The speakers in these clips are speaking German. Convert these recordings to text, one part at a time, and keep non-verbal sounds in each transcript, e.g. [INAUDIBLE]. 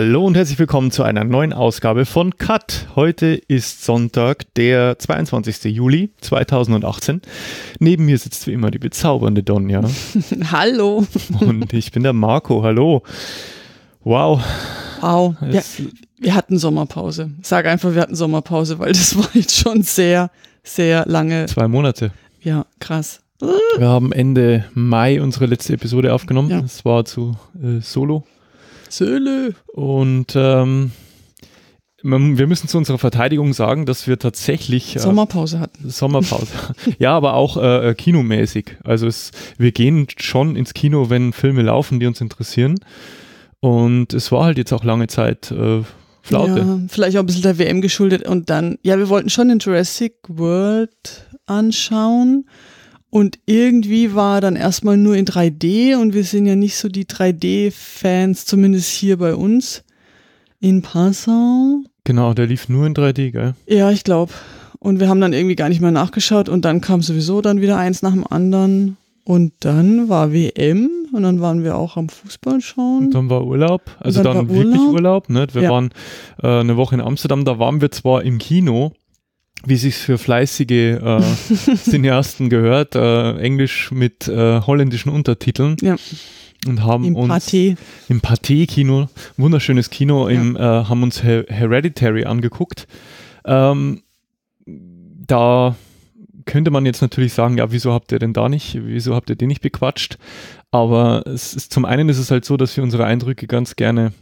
Hallo und herzlich willkommen zu einer neuen Ausgabe von Cut. Heute ist Sonntag, der 22. Juli 2018. Neben mir sitzt wie immer die bezaubernde Donja. [LAUGHS] Hallo. Und ich bin der Marco. Hallo. Wow. Wow. Wir, wir, hatten Sommerpause. Sag einfach, wir hatten Sommerpause, weil das [LAUGHS] war jetzt schon sehr, sehr lange. Zwei Monate. Ja, krass. Wir haben Ende Mai unsere letzte Episode aufgenommen. Ja. Das war zu äh, Solo Zölle. Und ähm, wir müssen zu unserer Verteidigung sagen, dass wir tatsächlich äh, Sommerpause hatten. Sommerpause. [LAUGHS] ja, aber auch äh, äh, kinomäßig. Also es, wir gehen schon ins Kino, wenn Filme laufen, die uns interessieren. Und es war halt jetzt auch lange Zeit äh, Flaute. Ja, vielleicht auch ein bisschen der WM geschuldet und dann, ja, wir wollten schon den Jurassic World anschauen. Und irgendwie war dann erstmal nur in 3D und wir sind ja nicht so die 3D-Fans, zumindest hier bei uns. In Passau. Genau, der lief nur in 3D, gell? Ja, ich glaube. Und wir haben dann irgendwie gar nicht mehr nachgeschaut und dann kam sowieso dann wieder eins nach dem anderen. Und dann war WM und dann waren wir auch am Fußball schauen. Und dann war Urlaub, also dann, dann wirklich Urlaub. Ne? Wir ja. waren äh, eine Woche in Amsterdam, da waren wir zwar im Kino, wie sich für fleißige äh, [LAUGHS] Cineasten gehört, äh, Englisch mit äh, holländischen Untertiteln. Ja. Und haben Im uns Pathé. im Pathé-Kino, wunderschönes Kino, ja. im, äh, haben uns Her Hereditary angeguckt. Ähm, da könnte man jetzt natürlich sagen, ja, wieso habt ihr denn da nicht, wieso habt ihr den nicht bequatscht? Aber es ist, zum einen ist es halt so, dass wir unsere Eindrücke ganz gerne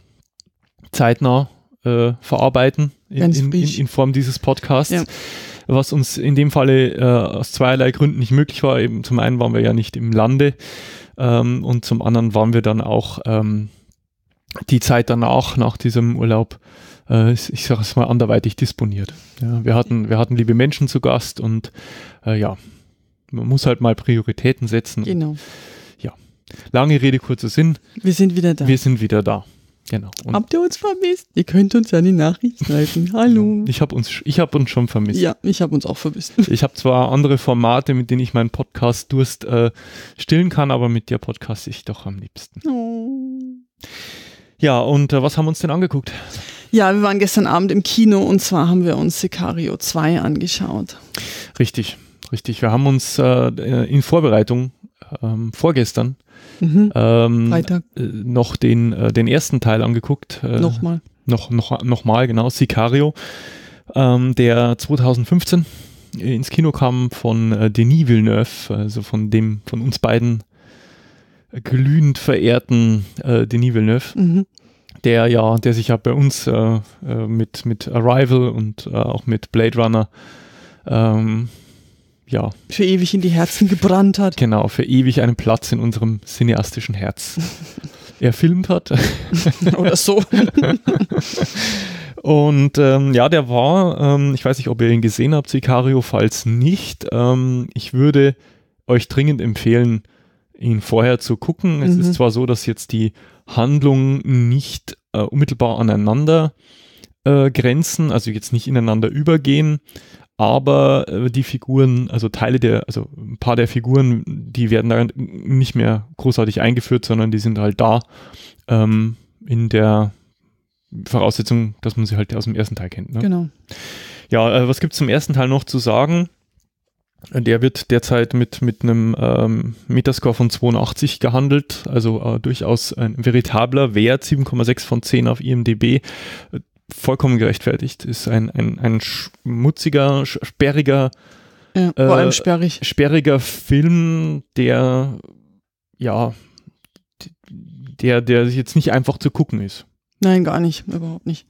zeitnah äh, verarbeiten in, in, in, Form dieses Podcasts. Ja. Was uns in dem Falle äh, aus zweierlei Gründen nicht möglich war. Eben zum einen waren wir ja nicht im Lande ähm, und zum anderen waren wir dann auch ähm, die Zeit danach, nach diesem Urlaub, äh, ich sage es mal, anderweitig disponiert. Ja, wir, hatten, wir hatten liebe Menschen zu Gast und äh, ja, man muss halt mal Prioritäten setzen. Genau. ja, lange Rede, kurzer Sinn. Wir sind wieder da. Wir sind wieder da. Genau. Und Habt ihr uns vermisst? Ihr könnt uns ja die Nachricht schreiben. Hallo. Ich habe uns, hab uns schon vermisst. Ja, ich habe uns auch vermisst. [LAUGHS] Ich habe zwar andere Formate, mit denen ich meinen Podcast-Durst äh, stillen kann, aber mit dir Podcast ich doch am liebsten. Oh. Ja, und äh, was haben wir uns denn angeguckt? Ja, wir waren gestern Abend im Kino und zwar haben wir uns Sicario 2 angeschaut. Richtig, richtig. Wir haben uns äh, in Vorbereitung ähm, vorgestern mhm. ähm, äh, noch den, äh, den ersten Teil angeguckt. Äh, nochmal. Noch, noch, nochmal, genau, Sicario, ähm, der 2015 ins Kino kam von äh, Denis Villeneuve, also von dem von uns beiden glühend verehrten äh, Denis Villeneuve, mhm. der ja, der sich ja bei uns äh, äh mit, mit Arrival und äh, auch mit Blade Runner ähm, ja. Für ewig in die Herzen gebrannt hat. Genau, für ewig einen Platz in unserem cineastischen Herz [LAUGHS] erfilmt hat. [LAUGHS] Oder so. [LAUGHS] Und ähm, ja, der war, ähm, ich weiß nicht, ob ihr ihn gesehen habt, Sicario, falls nicht. Ähm, ich würde euch dringend empfehlen, ihn vorher zu gucken. Mhm. Es ist mhm. zwar so, dass jetzt die Handlungen nicht äh, unmittelbar aneinander äh, grenzen, also jetzt nicht ineinander übergehen, aber äh, die Figuren, also Teile der, also ein paar der Figuren, die werden da nicht mehr großartig eingeführt, sondern die sind halt da ähm, in der Voraussetzung, dass man sie halt aus dem ersten Teil kennt. Ne? Genau. Ja, äh, was gibt es zum ersten Teil noch zu sagen? Der wird derzeit mit, mit einem ähm, Metascore von 82 gehandelt, also äh, durchaus ein veritabler Wert, 7,6 von 10 auf IMDB vollkommen gerechtfertigt. Ist ein, ein, ein schmutziger, sperriger, ja, vor allem äh, sperrig. sperriger Film, der ja, der, der jetzt nicht einfach zu gucken ist. Nein, gar nicht, überhaupt nicht.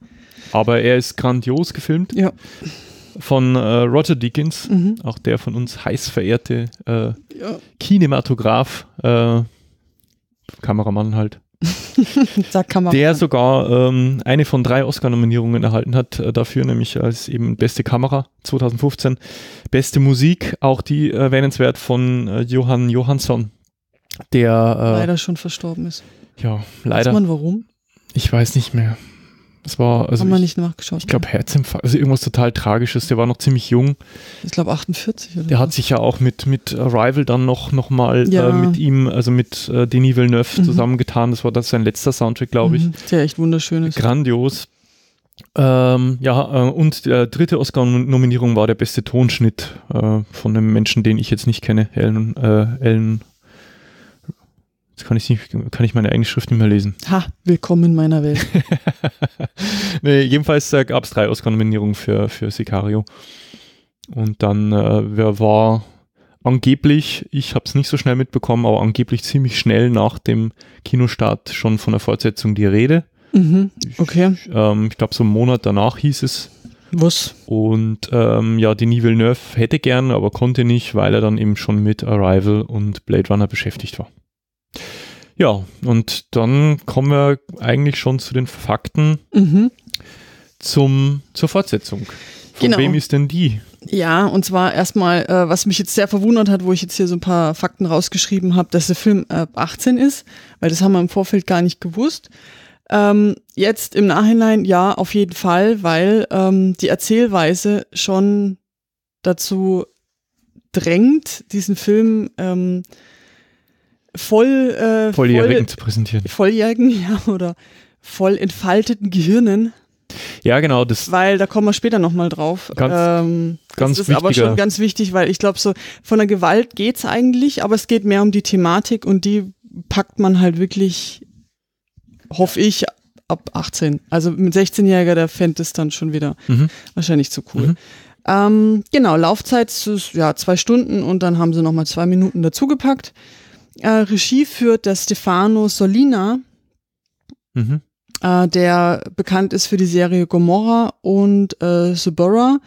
Aber er ist grandios gefilmt. Ja. Von äh, Roger Deakins, mhm. auch der von uns heiß verehrte äh, ja. Kinematograf, äh, Kameramann halt. Sagt [LAUGHS] Kamera. Der sogar ähm, eine von drei Oscar-Nominierungen erhalten hat äh, dafür, nämlich als eben beste Kamera 2015, beste Musik, auch die erwähnenswert von äh, Johann Johansson, der äh, leider schon verstorben ist. Ja, leider. Weiß man warum? Ich weiß nicht mehr. Es war, also Haben wir nicht nachgeschaut. Ich glaube, ne? Herzinfarkt, also irgendwas total Tragisches. Der war noch ziemlich jung. Ich glaube, 48 oder Der was? hat sich ja auch mit, mit Rival dann noch, noch mal äh, ja. äh, mit ihm, also mit äh, Denis Villeneuve mhm. zusammengetan. Das war das sein letzter Soundtrack, glaube ich. Mhm. Der echt wunderschön ist. Grandios. Ähm, ja, äh, und der dritte Oscar-Nominierung war der beste Tonschnitt äh, von einem Menschen, den ich jetzt nicht kenne, Ellen, äh, Ellen Jetzt kann ich, nicht, kann ich meine eigene Schrift nicht mehr lesen. Ha, willkommen in meiner Welt. [LAUGHS] nee, jedenfalls äh, gab es drei Oscar-Nominierungen für, für Sicario. Und dann, äh, wer war angeblich, ich habe es nicht so schnell mitbekommen, aber angeblich ziemlich schnell nach dem Kinostart schon von der Fortsetzung die Rede. Mhm, okay. Ich, ähm, ich glaube, so einen Monat danach hieß es. Was? Und ähm, ja, Denis Villeneuve hätte gern, aber konnte nicht, weil er dann eben schon mit Arrival und Blade Runner beschäftigt war. Ja, und dann kommen wir eigentlich schon zu den Fakten mhm. zum, zur Fortsetzung. Von genau. wem ist denn die? Ja, und zwar erstmal, äh, was mich jetzt sehr verwundert hat, wo ich jetzt hier so ein paar Fakten rausgeschrieben habe, dass der Film äh, 18 ist, weil das haben wir im Vorfeld gar nicht gewusst. Ähm, jetzt im Nachhinein ja, auf jeden Fall, weil ähm, die Erzählweise schon dazu drängt, diesen Film ähm, voll, äh, Volljährigen voll, zu präsentieren. Volljährigen, [LAUGHS] ja, oder voll entfalteten Gehirnen. Ja, genau. Das weil da kommen wir später nochmal drauf. Ganz, ähm, ganz das ist aber schon ganz wichtig, weil ich glaube, so von der Gewalt geht's eigentlich, aber es geht mehr um die Thematik und die packt man halt wirklich, hoffe ich, ab 18. Also mit 16-Jähriger, der fände es dann schon wieder mhm. wahrscheinlich zu cool. Mhm. Ähm, genau, Laufzeit ist ja zwei Stunden und dann haben sie nochmal zwei Minuten dazugepackt. Äh, Regie führt der Stefano Solina, mhm. äh, der bekannt ist für die Serie Gomorra und äh, Suburra.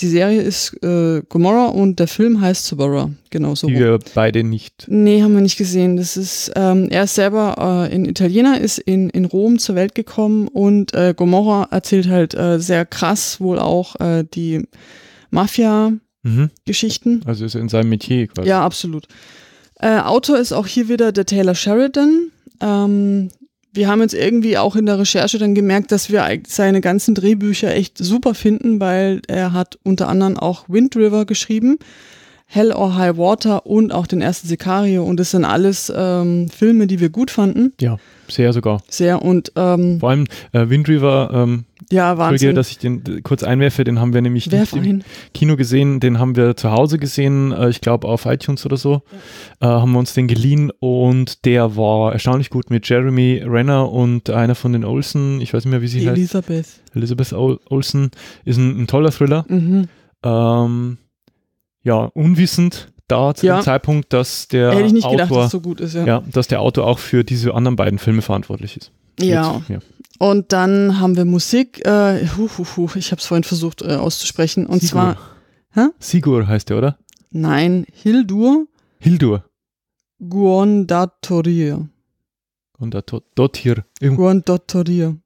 Die Serie ist äh, Gomorra und der Film heißt Suburra, genau so. wir beide nicht. Nee, haben wir nicht gesehen. Das ist, ähm, er ist selber äh, in Italiener, ist in, in Rom zur Welt gekommen und äh, Gomorra erzählt halt äh, sehr krass wohl auch äh, die Mafia-Geschichten. Mhm. Also ist er in seinem Metier quasi. Ja, absolut. Äh, Autor ist auch hier wieder der Taylor Sheridan. Ähm, wir haben jetzt irgendwie auch in der Recherche dann gemerkt, dass wir seine ganzen Drehbücher echt super finden, weil er hat unter anderem auch Wind River geschrieben. Hell or High Water und auch den ersten Sicario. Und das sind alles ähm, Filme, die wir gut fanden. Ja, sehr sogar. Sehr und ähm, vor allem äh, Wind River. Ähm, ja, Wahnsinn. dass ich den äh, kurz einwerfe, den haben wir nämlich Werf nicht im Kino gesehen, den haben wir zu Hause gesehen, äh, ich glaube auf iTunes oder so, ja. äh, haben wir uns den geliehen und der war erstaunlich gut mit Jeremy Renner und einer von den Olsen, ich weiß nicht mehr, wie sie Elisabeth. heißt. Elisabeth. Elisabeth Olsen ist ein, ein toller Thriller. Mhm. Ähm, ja, unwissend da zu ja. dem Zeitpunkt, dass der Autor, gedacht, dass so ist, ja. ja. dass der Autor auch für diese anderen beiden Filme verantwortlich ist. Ja. Jetzt, ja. Und dann haben wir Musik. Äh, hu, hu, hu, ich habe es vorhin versucht äh, auszusprechen. Und Sigur. zwar. Hä? Sigur heißt der, oder? Nein, Hildur. Hildur. Guondatorir. Guondatotir. Guondatotir.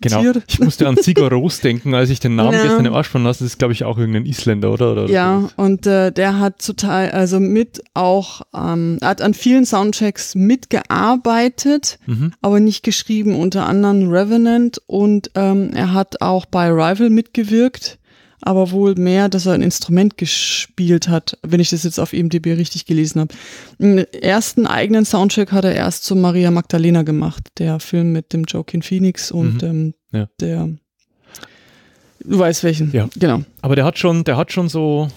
Genau. Ich musste an Sigur Ros denken, als ich den Namen ja. gestern im Arsch von lasse. Das ist, glaube ich, auch irgendein Isländer, oder? oder ja, oder und äh, der hat total, also mit auch, ähm, hat an vielen Soundchecks mitgearbeitet, mhm. aber nicht geschrieben. Unter anderem Revenant und ähm, er hat auch bei Rival mitgewirkt aber wohl mehr, dass er ein Instrument gespielt hat, wenn ich das jetzt auf IMDb richtig gelesen habe. Den ersten eigenen Soundcheck hat er erst zu Maria Magdalena gemacht, der Film mit dem Joaquin Phoenix und mhm. ähm, ja. der Du weißt welchen. Ja. Genau. Aber der hat schon, der hat schon so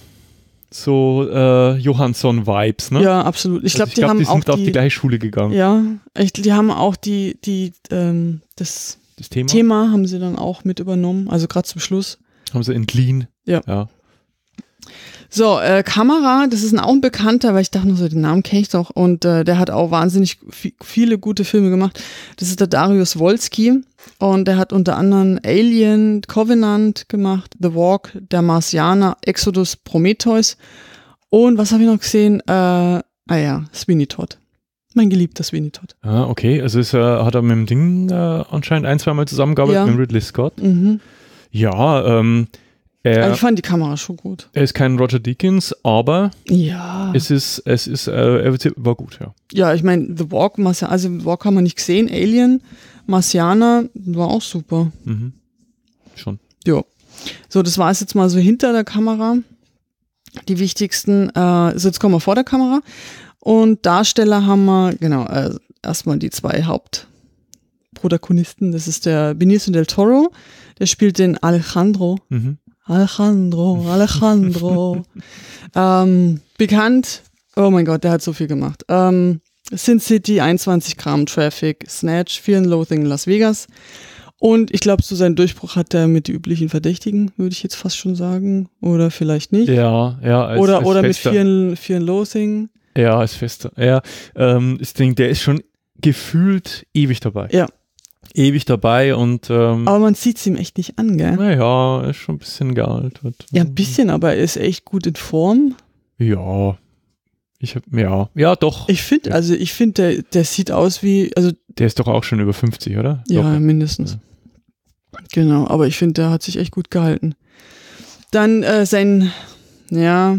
so äh, Johansson-Vibes, ne? Ja, absolut. Ich glaube, also die glaub, haben die sind auch die, auf die gleiche Schule gegangen. Ja, ich, die haben auch die die ähm, das, das Thema? Thema haben sie dann auch mit übernommen. Also gerade zum Schluss haben sie entliehen. Ja. ja. So, äh, Kamera, das ist auch ein bekannter, weil ich dachte nur so, den Namen kenne ich doch. Und äh, der hat auch wahnsinnig viele gute Filme gemacht. Das ist der Darius Wolski. Und der hat unter anderem Alien, Covenant gemacht, The Walk, Der Marsianer, Exodus, Prometheus. Und was habe ich noch gesehen? Äh, ah ja, Sweeney Todd. Mein geliebter Sweeney Todd. Ah, okay. Also ist, äh, hat er mit dem Ding äh, anscheinend ein, zweimal zusammengearbeitet ja. mit Ridley Scott. Mhm. Ja, ähm. Er, ich fand die Kamera schon gut. Er ist kein Roger Deakins, aber ja. es ist, es ist, äh, er äh, war gut, ja. Ja, ich meine, The Walk, Marcia also The Walk haben wir nicht gesehen, Alien, Marciana war auch super. Mhm. Schon. Ja. So, das war es jetzt mal so hinter der Kamera. Die wichtigsten, äh, so jetzt kommen wir vor der Kamera. Und Darsteller haben wir, genau, äh, erstmal die zwei Hauptprotagonisten. Das ist der Benicio del Toro der spielt den Alejandro. Mhm. Alejandro, Alejandro. [LAUGHS] ähm, bekannt, oh mein Gott, der hat so viel gemacht. Ähm, Sin City, 21 Gramm Traffic, Snatch, Fear and Loathing in Las Vegas. Und ich glaube, so seinen Durchbruch hat er mit den üblichen Verdächtigen, würde ich jetzt fast schon sagen. Oder vielleicht nicht. Ja, ja. Als, oder als oder mit Fear and, Fear and Loathing. Ja, als Fester. Ja, ähm, ich denke, der ist schon gefühlt ewig dabei. Ja, ewig dabei und. Ähm, aber man sieht es ihm echt nicht an, gell? Naja, ist schon ein bisschen gealtert. Ja, ein bisschen, aber er ist echt gut in Form. Ja. Ich hab, ja, ja, doch. Ich finde, ja. also ich finde, der, der sieht aus wie, also. Der ist doch auch schon über 50, oder? Ja, doch. mindestens. Ja. Genau, aber ich finde, der hat sich echt gut gehalten. Dann äh, sein, ja,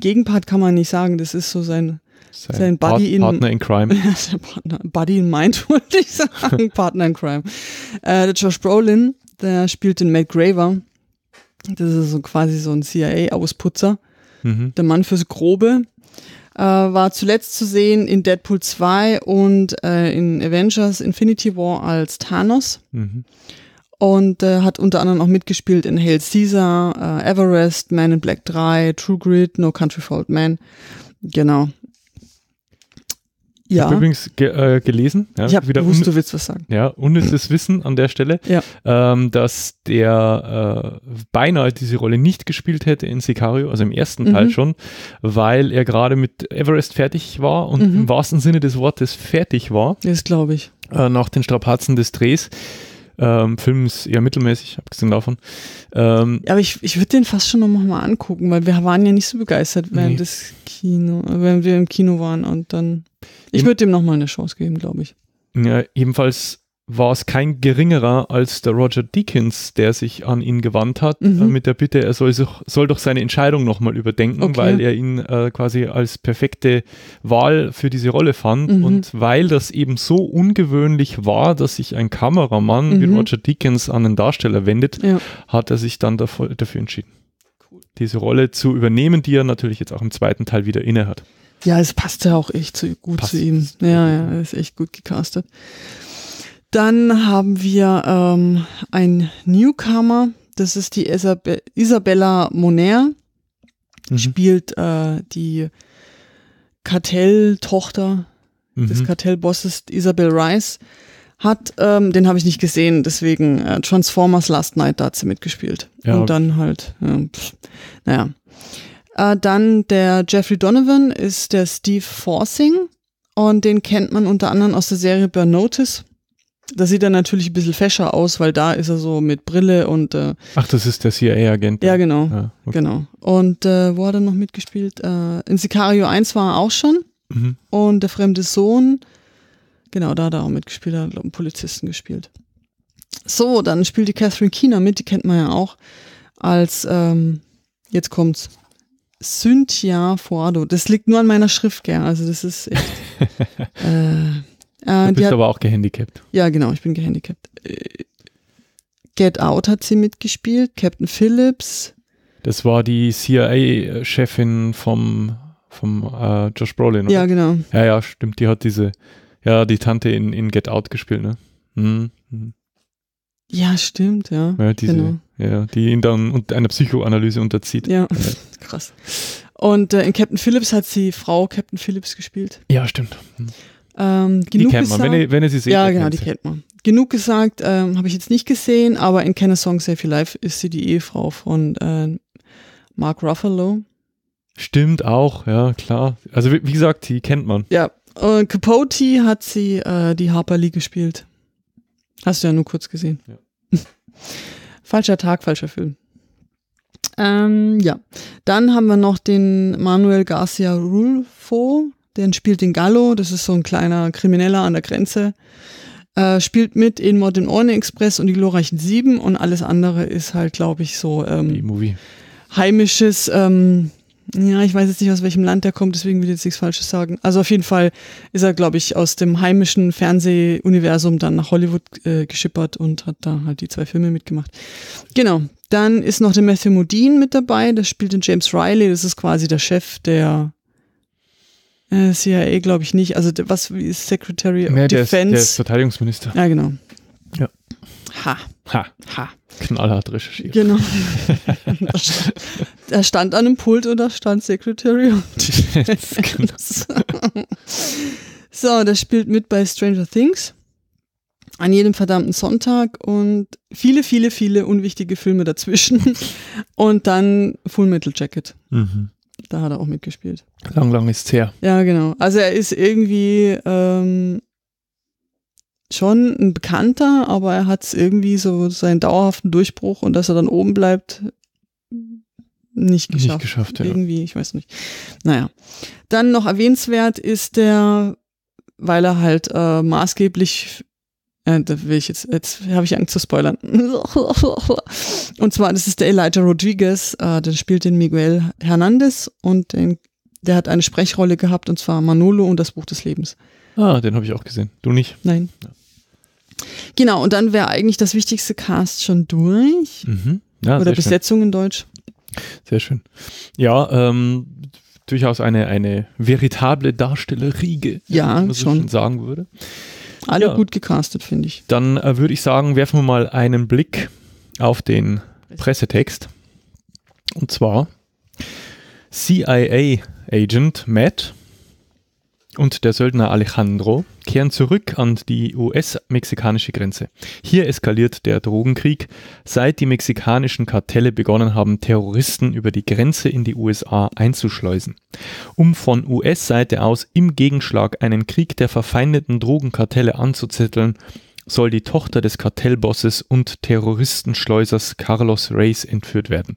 Gegenpart kann man nicht sagen, das ist so sein sein, sein Buddy Part, Partner in, Crime. Ja, [LAUGHS] Partner, Buddy in Mind, [LAUGHS] wollte ich sagen. Partner in Crime. Äh, der Josh Brolin, der spielt den Matt Graver. Das ist so quasi so ein CIA-Ausputzer. Mhm. Der Mann fürs Grobe. Äh, war zuletzt zu sehen in Deadpool 2 und äh, in Avengers Infinity War als Thanos. Mhm. Und äh, hat unter anderem auch mitgespielt in Hail Caesar, äh, Everest, Man in Black 3, True Grit, No Country for Old Men. Genau. Ja. Ich habe übrigens ge äh, gelesen. Ja, ich habe wieder gewusst, du willst was sagen. Ja, unnützes [CLEARS THROAT] Wissen an der Stelle, ja. ähm, dass der äh, beinahe diese Rolle nicht gespielt hätte in Sicario, also im ersten mhm. Teil schon, weil er gerade mit Everest fertig war und mhm. im wahrsten Sinne des Wortes fertig war. Das glaube ich. Äh, nach den Strapazen des Drehs ähm, Film ist eher mittelmäßig, abgesehen davon. Ähm, aber ich, ich würde den fast schon nochmal angucken, weil wir waren ja nicht so begeistert während nee. des Kino, äh, während wir im Kino waren und dann. Ich würde dem nochmal eine Chance geben, glaube ich. Ja, ebenfalls war es kein geringerer als der Roger Deakins, der sich an ihn gewandt hat, äh, mhm. äh, mit der Bitte, er soll, sich, soll doch seine Entscheidung nochmal überdenken, okay. weil er ihn äh, quasi als perfekte Wahl für diese Rolle fand. Mhm. Und weil das eben so ungewöhnlich war, dass sich ein Kameramann mhm. wie Roger Deakins an einen Darsteller wendet, ja. hat er sich dann dafür, dafür entschieden, cool. diese Rolle zu übernehmen, die er natürlich jetzt auch im zweiten Teil wieder innehat. Ja, es passte auch echt zu, gut Passt. zu ihm. Ja, ja, er ist echt gut gecastet. Dann haben wir ähm, ein Newcomer, das ist die Isab Isabella Moner, mhm. spielt äh, die Kartelltochter mhm. des Kartellbosses Isabel Rice. Hat, ähm, den habe ich nicht gesehen, deswegen äh, Transformers Last Night, da hat sie mitgespielt. Ja. Und dann halt, äh, pff, naja. Äh, dann der Jeffrey Donovan ist der Steve Forcing und den kennt man unter anderem aus der Serie Burn Notice. Da sieht er natürlich ein bisschen fescher aus, weil da ist er so mit Brille und. Äh, Ach, das ist der CIA-Agent. Ja, genau. Ah, okay. genau. Und äh, wo hat er noch mitgespielt? Äh, in Sicario 1 war er auch schon. Mhm. Und der fremde Sohn, genau, da hat er auch mitgespielt, hat einen Polizisten gespielt. So, dann spielt die Catherine Keener mit, die kennt man ja auch, als, ähm, jetzt kommt's, Cynthia Fuardo. Das liegt nur an meiner Schrift, gell? Also, das ist echt. [LAUGHS] äh, äh, du bist hat, aber auch gehandicapt. Ja, genau, ich bin gehandicapt. Äh, Get Out hat sie mitgespielt, Captain Phillips. Das war die CIA-Chefin vom, vom äh, Josh Brolin. Oder? Ja, genau. Ja, ja, stimmt. Die hat diese, ja, die Tante in, in Get Out gespielt, ne? Mhm. mhm. Ja, stimmt, ja. Ja, diese, genau. ja, die ihn dann einer Psychoanalyse unterzieht. Ja, [LAUGHS] krass. Und äh, in Captain Phillips hat sie Frau Captain Phillips gespielt. Ja, stimmt. Mhm. Ähm, die kennt gesagt, man, wenn ihr, wenn ihr sie seht. Ja, genau, die kennt man. Genug gesagt, ähm, habe ich jetzt nicht gesehen, aber in Kenner Song Save Your Life ist sie die Ehefrau von äh, Mark Ruffalo. Stimmt auch, ja, klar. Also wie, wie gesagt, die kennt man. Ja, und äh, Capote hat sie äh, die Harper Lee gespielt. Hast du ja nur kurz gesehen. Ja. [LAUGHS] falscher Tag, falscher Film. Ähm, ja, dann haben wir noch den Manuel Garcia Rulfo, den spielt den Gallo, das ist so ein kleiner Krimineller an der Grenze. Äh, spielt mit in Modern Orne Express und die glorreichen Sieben und alles andere ist halt, glaube ich, so ähm, heimisches, ähm, ja, ich weiß jetzt nicht, aus welchem Land der kommt, deswegen will ich jetzt nichts Falsches sagen. Also auf jeden Fall ist er, glaube ich, aus dem heimischen Fernsehuniversum dann nach Hollywood äh, geschippert und hat da halt die zwei Filme mitgemacht. Genau. Dann ist noch der Matthew Modine mit dabei, der spielt den James Riley, das ist quasi der Chef der äh, CIA glaube ich nicht. Also was wie ist Secretary of nee, Defense? Der ist, der ist Verteidigungsminister. Ja, genau. Ja. Ha. Ha. Ha. Knallhart recherchiert. Genau. er [LAUGHS] stand an einem Pult und da stand Secretary of [LAUGHS] genau. Defense. [LAUGHS] so, der spielt mit bei Stranger Things. An jedem verdammten Sonntag und viele, viele, viele unwichtige Filme dazwischen. Und dann Full Metal Jacket. Mhm. Da hat er auch mitgespielt. Lang, lang ist's her. Ja, genau. Also er ist irgendwie ähm, schon ein Bekannter, aber er hat irgendwie so seinen dauerhaften Durchbruch und dass er dann oben bleibt, nicht geschafft. Nicht geschafft, ja. Irgendwie, ich weiß nicht. Naja. Dann noch erwähnenswert ist der, weil er halt äh, maßgeblich äh, da will ich jetzt, jetzt habe ich Angst zu spoilern. [LAUGHS] und zwar, das ist der Elijah Rodriguez, äh, der spielt den Miguel Hernandez und den, der hat eine Sprechrolle gehabt und zwar Manolo und das Buch des Lebens. Ah, den habe ich auch gesehen. Du nicht? Nein. Ja. Genau, und dann wäre eigentlich das wichtigste Cast schon durch. Mhm. Ja, Oder Besetzung schön. in Deutsch. Sehr schön. Ja, ähm, durchaus eine, eine veritable Darstellerriege, ja, man so schon. sagen würde alle ja. gut gecastet, finde ich. Dann äh, würde ich sagen, werfen wir mal einen Blick auf den Pressetext. Und zwar CIA-Agent Matt und der Söldner Alejandro kehren zurück an die US-mexikanische Grenze. Hier eskaliert der Drogenkrieg, seit die mexikanischen Kartelle begonnen haben, Terroristen über die Grenze in die USA einzuschleusen. Um von US-Seite aus im Gegenschlag einen Krieg der verfeindeten Drogenkartelle anzuzetteln, soll die Tochter des Kartellbosses und Terroristenschleusers Carlos Reyes entführt werden.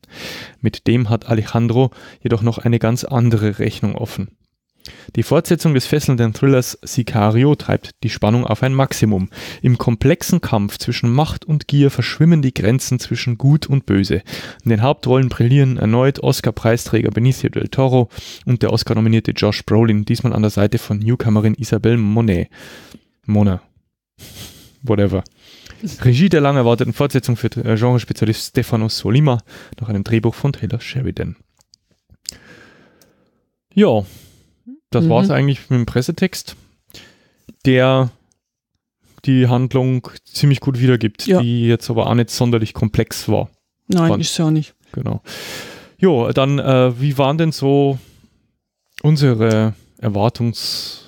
Mit dem hat Alejandro jedoch noch eine ganz andere Rechnung offen. Die Fortsetzung des fesselnden Thrillers Sicario treibt die Spannung auf ein Maximum. Im komplexen Kampf zwischen Macht und Gier verschwimmen die Grenzen zwischen Gut und Böse. In den Hauptrollen brillieren erneut Oscar-Preisträger Benicio del Toro und der Oscar-nominierte Josh Brolin, diesmal an der Seite von Newcomerin Isabelle Monet. Mona. Whatever. Regie der lang erwarteten Fortsetzung für äh, Genrespezialist Stefano Solima nach einem Drehbuch von Taylor Sheridan. Ja, das mhm. war es eigentlich mit dem Pressetext, der die Handlung ziemlich gut wiedergibt, ja. die jetzt aber auch nicht sonderlich komplex war. Nein, Fand. ist ja auch nicht. Genau. Jo, dann, äh, wie waren denn so unsere Erwartungs...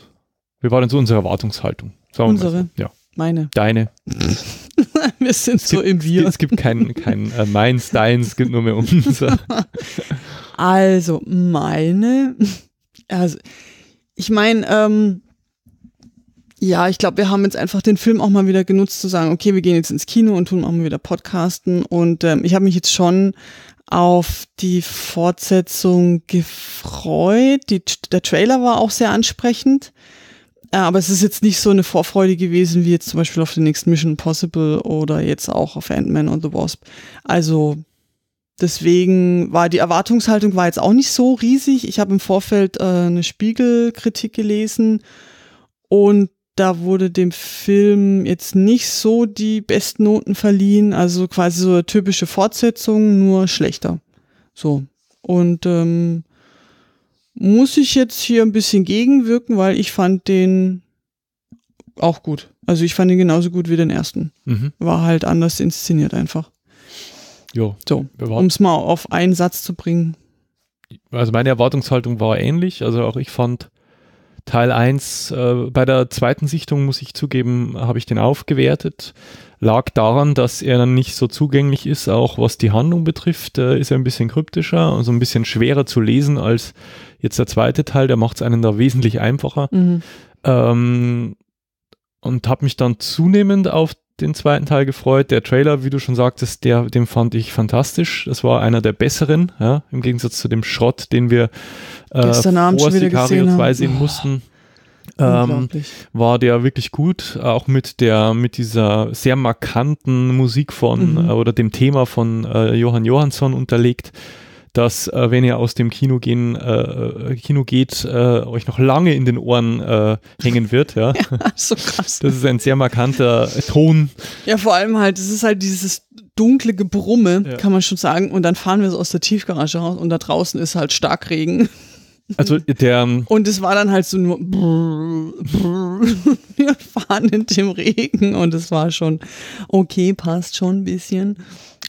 Wie war denn so unsere Erwartungshaltung? Sagen unsere? So. Ja. Meine. Deine. [LAUGHS] wir sind gibt, so im Wir. Es gibt kein, kein äh, meins, deins, es gibt nur mehr [LAUGHS] unser. also, meine... Also, ich meine, ähm, ja, ich glaube, wir haben jetzt einfach den Film auch mal wieder genutzt zu sagen, okay, wir gehen jetzt ins Kino und tun auch mal wieder Podcasten. Und ähm, ich habe mich jetzt schon auf die Fortsetzung gefreut. Die, der Trailer war auch sehr ansprechend. Äh, aber es ist jetzt nicht so eine Vorfreude gewesen, wie jetzt zum Beispiel auf den nächsten Mission Impossible oder jetzt auch auf Ant-Man und the Wasp. Also deswegen war die Erwartungshaltung war jetzt auch nicht so riesig. Ich habe im Vorfeld äh, eine Spiegelkritik gelesen und da wurde dem Film jetzt nicht so die besten Noten verliehen, also quasi so eine typische Fortsetzung, nur schlechter. So. Und ähm, muss ich jetzt hier ein bisschen gegenwirken, weil ich fand den auch gut. Also ich fand ihn genauso gut wie den ersten. Mhm. War halt anders inszeniert einfach. Jo, so, um es mal auf einen Satz zu bringen. Also meine Erwartungshaltung war ähnlich. Also auch ich fand Teil 1, äh, bei der zweiten Sichtung muss ich zugeben, habe ich den aufgewertet. Lag daran, dass er dann nicht so zugänglich ist, auch was die Handlung betrifft, äh, ist er ein bisschen kryptischer, und also ein bisschen schwerer zu lesen als jetzt der zweite Teil, der macht es einen da wesentlich einfacher. Mhm. Ähm, und habe mich dann zunehmend auf den zweiten Teil gefreut. Der Trailer, wie du schon sagtest, der, den fand ich fantastisch. Das war einer der besseren, ja, im Gegensatz zu dem Schrott, den wir äh, gestern Abend vor schon wieder gesehen 2 sehen oh. mussten. Ähm, war der wirklich gut, auch mit der, mit dieser sehr markanten Musik von mhm. äh, oder dem Thema von äh, Johann Johansson unterlegt dass äh, wenn ihr aus dem Kino gehen, äh, äh, Kino geht, äh, euch noch lange in den Ohren äh, hängen wird. Ja? [LAUGHS] ja, so krass. Das ist ein sehr markanter Ton. Ja, vor allem halt, es ist halt dieses dunkle Gebrumme, ja. kann man schon sagen. Und dann fahren wir so aus der Tiefgarage raus und da draußen ist halt Starkregen. Also der. Ähm, und es war dann halt so nur. [LAUGHS] Wir fahren in dem Regen und es war schon okay, passt schon ein bisschen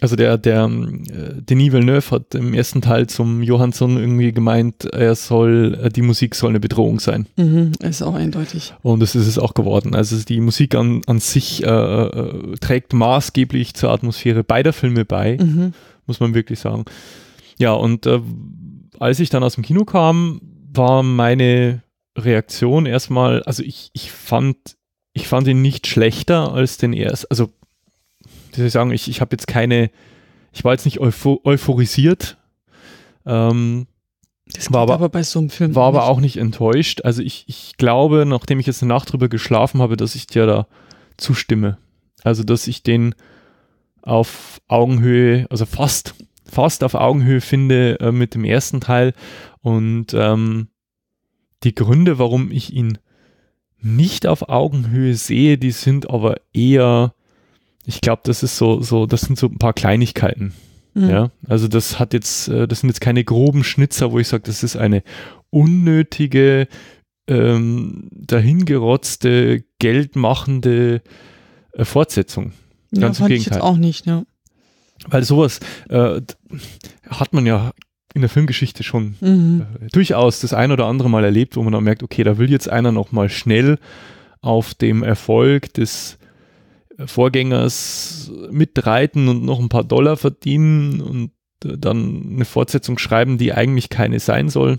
also der, der äh, Denis Villeneuve hat im ersten Teil zum Johansson irgendwie gemeint, er soll, äh, die Musik soll eine Bedrohung sein. Mhm, ist auch eindeutig. Und das ist es auch geworden. Also die Musik an, an sich äh, äh, trägt maßgeblich zur Atmosphäre beider Filme bei, mhm. muss man wirklich sagen. Ja, und äh, als ich dann aus dem Kino kam, war meine Reaktion erstmal, also ich, ich fand ich fand ihn nicht schlechter als den ersten, also soll ich sagen, ich, ich habe jetzt keine, ich war jetzt nicht eupho euphorisiert. Ähm, das war aber, aber, bei so einem Film. War nicht. aber auch nicht enttäuscht. Also ich, ich glaube, nachdem ich jetzt eine Nacht drüber geschlafen habe, dass ich dir da zustimme. Also dass ich den auf Augenhöhe, also fast, fast auf Augenhöhe finde äh, mit dem ersten Teil. Und ähm, die Gründe, warum ich ihn nicht auf Augenhöhe sehe, die sind aber eher ich glaube, das ist so, so, das sind so ein paar Kleinigkeiten. Mhm. Ja, also das hat jetzt, äh, das sind jetzt keine groben Schnitzer, wo ich sage, das ist eine unnötige, ähm, dahingerotzte, geldmachende äh, Fortsetzung. Ganz ja, im Gegenteil. ich jetzt auch nicht, ja. Weil sowas äh, hat man ja in der Filmgeschichte schon mhm. äh, durchaus das ein oder andere Mal erlebt, wo man dann merkt, okay, da will jetzt einer nochmal schnell auf dem Erfolg des Vorgängers mitreiten und noch ein paar Dollar verdienen und äh, dann eine Fortsetzung schreiben, die eigentlich keine sein soll.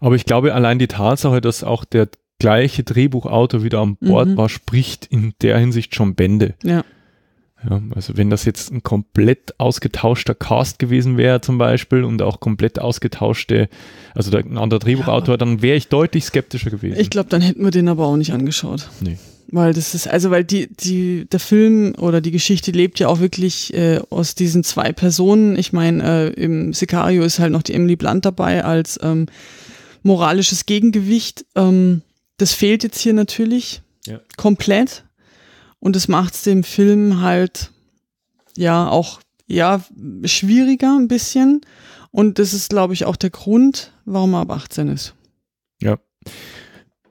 Aber ich glaube, allein die Tatsache, dass auch der gleiche Drehbuchautor wieder an Bord mhm. war, spricht in der Hinsicht schon Bände. Ja. ja. Also wenn das jetzt ein komplett ausgetauschter Cast gewesen wäre zum Beispiel und auch komplett ausgetauschte, also ein anderer Drehbuchautor, ja. dann wäre ich deutlich skeptischer gewesen. Ich glaube, dann hätten wir den aber auch nicht angeschaut. Nee. Weil das ist, also weil die, die, der Film oder die Geschichte lebt ja auch wirklich äh, aus diesen zwei Personen. Ich meine, äh, im Sicario ist halt noch die Emily Blunt dabei als ähm, moralisches Gegengewicht. Ähm, das fehlt jetzt hier natürlich ja. komplett. Und das macht dem Film halt ja auch ja schwieriger ein bisschen. Und das ist, glaube ich, auch der Grund, warum er ab 18 ist. Ja.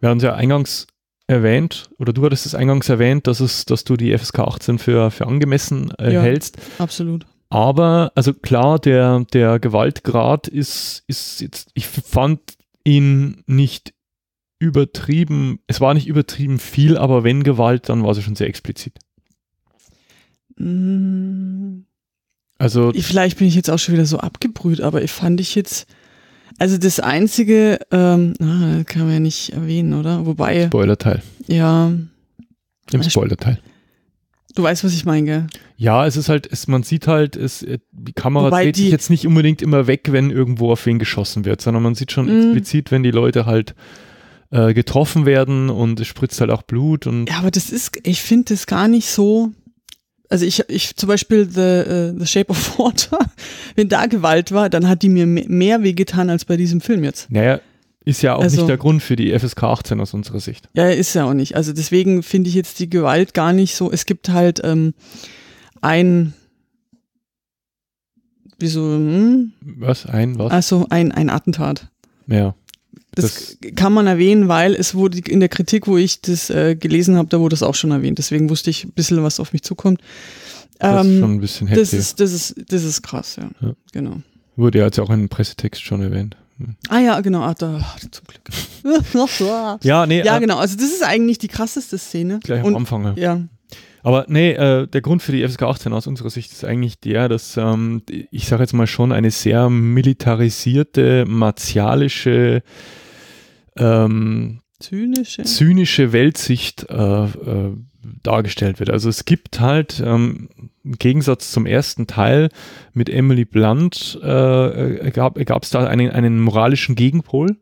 Wir haben es ja eingangs erwähnt, oder du hattest es eingangs erwähnt, dass, es, dass du die FSK 18 für, für angemessen äh, ja, hältst. Absolut. Aber, also klar, der, der Gewaltgrad ist, ist jetzt, ich fand ihn nicht übertrieben, es war nicht übertrieben viel, aber wenn Gewalt, dann war sie schon sehr explizit. Mm. Also. Vielleicht bin ich jetzt auch schon wieder so abgebrüht, aber ich fand ich jetzt also das Einzige, ähm, ah, kann man ja nicht erwähnen, oder? Wobei. Spoilerteil. Ja. Im Spoilerteil. Du weißt, was ich meine, gell? Ja, es ist halt, es, man sieht halt, es, äh, die Kamera Wobei dreht die, sich jetzt nicht unbedingt immer weg, wenn irgendwo auf wen geschossen wird, sondern man sieht schon mm. explizit, wenn die Leute halt äh, getroffen werden und es spritzt halt auch Blut und. Ja, aber das ist, ich finde das gar nicht so also ich, ich zum Beispiel The, uh, The Shape of Water, [LAUGHS] wenn da Gewalt war, dann hat die mir mehr wehgetan als bei diesem Film jetzt. Naja, ist ja auch also, nicht der Grund für die FSK 18 aus unserer Sicht. Ja, ist ja auch nicht. Also deswegen finde ich jetzt die Gewalt gar nicht so. Es gibt halt ähm, ein wieso hm? Was? Ein was? Also ein, ein Attentat. Ja. Das, das, kann man erwähnen, weil es wurde in der Kritik, wo ich das äh, gelesen habe, da wurde es auch schon erwähnt. Deswegen wusste ich ein bisschen, was auf mich zukommt. Ähm, das ist ähm, schon ein bisschen heftig. Das ist, das ist, das ist krass, ja. ja. Genau. Wurde ja jetzt auch im Pressetext schon erwähnt. Hm. Ah ja, genau. Ah, da, ah, zum Glück. [LAUGHS] ja, nee. Ja, äh, genau. Also das ist eigentlich die krasseste Szene. Gleich am Anfang. Ja. Aber nee, äh, der Grund für die FSK 18 aus unserer Sicht ist eigentlich der, dass ähm, ich sage jetzt mal schon eine sehr militarisierte, martialische ähm, zynische? zynische Weltsicht äh, äh, dargestellt wird. Also es gibt halt ähm, im Gegensatz zum ersten Teil mit Emily Blunt äh, äh gab es da einen, einen moralischen Gegenpol,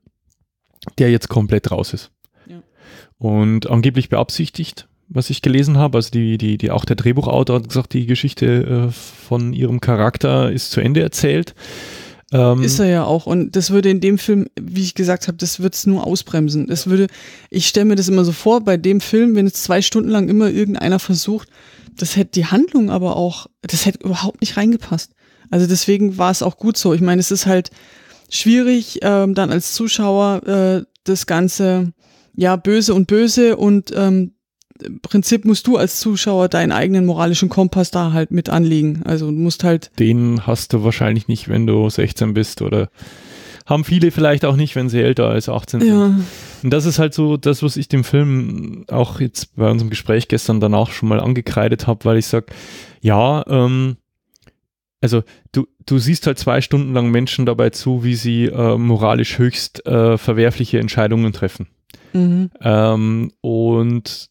der jetzt komplett raus ist. Und angeblich beabsichtigt, was ich gelesen habe. Also die, die, die auch der Drehbuchautor hat gesagt, die Geschichte äh, von ihrem Charakter ist zu Ende erzählt. Ähm ist er ja auch. Und das würde in dem Film, wie ich gesagt habe, das würde es nur ausbremsen. Das würde, ich stelle mir das immer so vor, bei dem Film, wenn es zwei Stunden lang immer irgendeiner versucht, das hätte die Handlung aber auch, das hätte überhaupt nicht reingepasst. Also deswegen war es auch gut so. Ich meine, es ist halt schwierig, ähm, dann als Zuschauer äh, das Ganze, ja, böse und böse und ähm, im Prinzip musst du als Zuschauer deinen eigenen moralischen Kompass da halt mit anlegen. Also musst halt. Den hast du wahrscheinlich nicht, wenn du 16 bist oder haben viele vielleicht auch nicht, wenn sie älter als 18 sind. Und das ist halt so das, was ich dem Film auch jetzt bei unserem Gespräch gestern danach schon mal angekreidet habe, weil ich sage, ja, ähm, also du, du siehst halt zwei Stunden lang Menschen dabei zu, wie sie äh, moralisch höchst äh, verwerfliche Entscheidungen treffen. Mhm. Ähm, und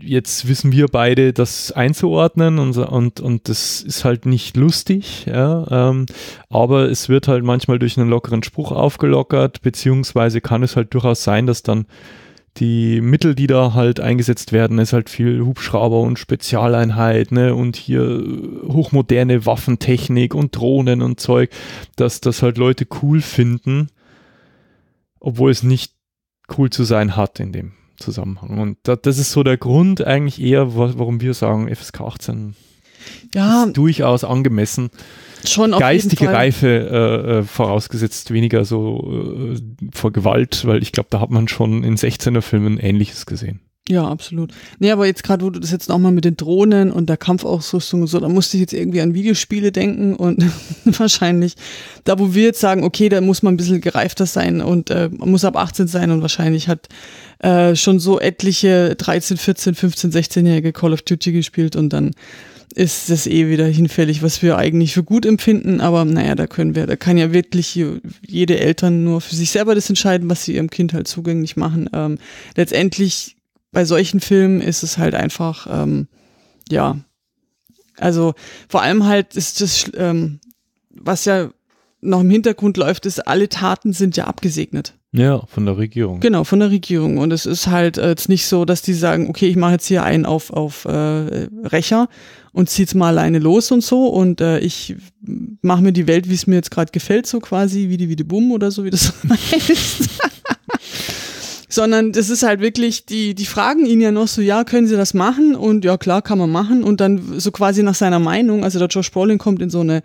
jetzt wissen wir beide, das einzuordnen und, und, und das ist halt nicht lustig, ja, ähm, aber es wird halt manchmal durch einen lockeren Spruch aufgelockert, beziehungsweise kann es halt durchaus sein, dass dann die Mittel, die da halt eingesetzt werden, ist halt viel Hubschrauber und Spezialeinheit, ne, und hier hochmoderne Waffentechnik und Drohnen und Zeug, dass das halt Leute cool finden, obwohl es nicht cool zu sein hat in dem Zusammenhang. Und da, das ist so der Grund eigentlich eher, warum wir sagen, FSK 18 ja, ist durchaus angemessen. Schon auf Geistige Reife äh, äh, vorausgesetzt, weniger so äh, vor Gewalt, weil ich glaube, da hat man schon in 16er Filmen Ähnliches gesehen. Ja, absolut. Nee, aber jetzt gerade, wo du das jetzt nochmal mit den Drohnen und der Kampfausrüstung und so, da musste ich jetzt irgendwie an Videospiele denken und [LAUGHS] wahrscheinlich, da wo wir jetzt sagen, okay, da muss man ein bisschen gereifter sein und äh, muss ab 18 sein und wahrscheinlich hat äh, schon so etliche 13, 14, 15, 16-jährige Call of Duty gespielt und dann ist das eh wieder hinfällig, was wir eigentlich für gut empfinden, aber naja, da können wir, da kann ja wirklich jede Eltern nur für sich selber das entscheiden, was sie ihrem Kind halt zugänglich machen. Ähm, letztendlich bei solchen Filmen ist es halt einfach, ähm, ja, also vor allem halt ist das, ähm, was ja noch im Hintergrund läuft, ist, alle Taten sind ja abgesegnet. Ja, von der Regierung. Genau, von der Regierung. Und es ist halt äh, jetzt nicht so, dass die sagen, okay, ich mache jetzt hier einen auf, auf äh, Rächer und ziehe es mal alleine los und so. Und äh, ich mache mir die Welt, wie es mir jetzt gerade gefällt, so quasi, wie die wie die Bumm oder so, wie das [LAUGHS] heißt sondern das ist halt wirklich, die, die fragen ihn ja noch so, ja, können Sie das machen? Und ja, klar, kann man machen. Und dann so quasi nach seiner Meinung, also der Josh Brolin kommt in so eine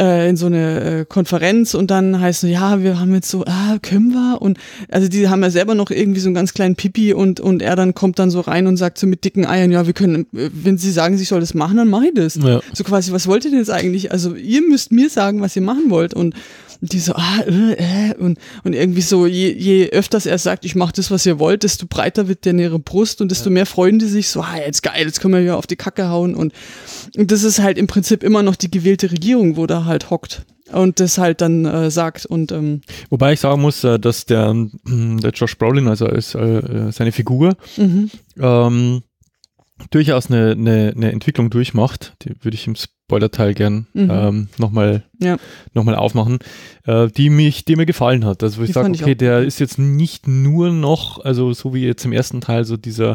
äh, in so eine äh, Konferenz und dann heißt so, ja, wir haben jetzt so, ah, können wir? Und also die haben ja selber noch irgendwie so einen ganz kleinen Pipi und, und er dann kommt dann so rein und sagt so mit dicken Eiern, ja, wir können, wenn sie sagen, sie soll das machen, dann mache ich das. Ja. So quasi, was wollt ihr denn jetzt eigentlich? Also ihr müsst mir sagen, was ihr machen wollt. Und und die so, ah, äh, äh, und, und irgendwie so, je, je öfters er sagt, ich mache das, was ihr wollt, desto breiter wird deren ihre Brust und desto ja. mehr freuen die sich so, ah, jetzt geil, jetzt können wir ja auf die Kacke hauen. Und, und das ist halt im Prinzip immer noch die gewählte Regierung, wo da halt hockt und das halt dann äh, sagt und ähm wobei ich sagen muss, äh, dass der, ähm, der Josh Brolin also als äh, äh, seine Figur mhm. ähm, durchaus eine, eine, eine Entwicklung durchmacht, die würde ich ihm Spoiler-Teil gern mhm. ähm, nochmal ja. noch aufmachen, äh, die mich, die mir gefallen hat. Also wo ich sage, okay, ich der ist jetzt nicht nur noch, also so wie jetzt im ersten Teil, so dieser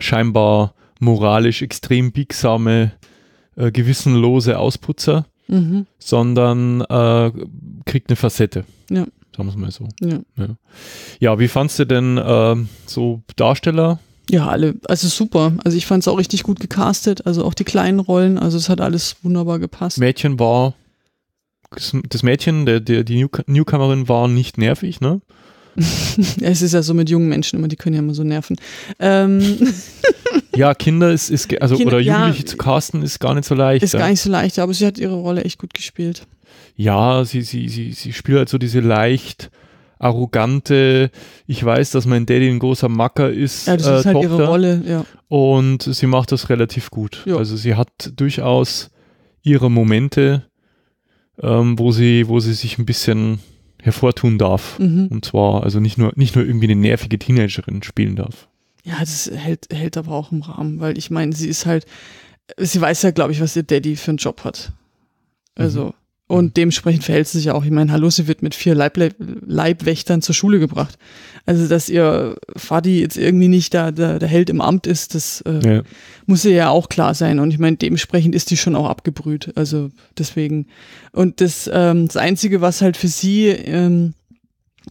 scheinbar moralisch extrem biegsame, äh, gewissenlose Ausputzer, mhm. sondern äh, kriegt eine Facette. Ja. Sagen wir es mal so. Ja, ja. ja wie fandst du denn ähm, so Darsteller? Ja, alle. Also super. Also ich fand es auch richtig gut gecastet. Also auch die kleinen Rollen. Also es hat alles wunderbar gepasst. Mädchen war. Das Mädchen, der, der, die Newcomerin war nicht nervig, ne? [LAUGHS] es ist ja so mit jungen Menschen immer, die können ja immer so nerven. Ähm [LAUGHS] ja, Kinder ist, ist also Kinder, oder Jugendliche ja, zu casten ist gar nicht so leicht. Ist ja. gar nicht so leicht, aber sie hat ihre Rolle echt gut gespielt. Ja, sie, sie, sie, sie spielt halt so diese leicht arrogante, ich weiß, dass mein Daddy ein großer Macker ist. Ja, das äh, ist halt Tochter. ihre Rolle, ja. Und sie macht das relativ gut. Ja. Also sie hat durchaus ihre Momente, ähm, wo sie, wo sie sich ein bisschen hervortun darf. Mhm. Und zwar also nicht nur, nicht nur irgendwie eine nervige Teenagerin spielen darf. Ja, das hält, hält aber auch im Rahmen, weil ich meine, sie ist halt, sie weiß ja, glaube ich, was ihr Daddy für einen Job hat. Also, mhm. Und dementsprechend verhält sie sich auch. Ich meine, hallo, sie wird mit vier Leib Leibwächtern zur Schule gebracht. Also, dass ihr Vati jetzt irgendwie nicht da, der, der Held im Amt ist, das äh, ja. muss ihr ja auch klar sein. Und ich meine, dementsprechend ist die schon auch abgebrüht. Also deswegen. Und das, ähm, das Einzige, was halt für sie, ähm,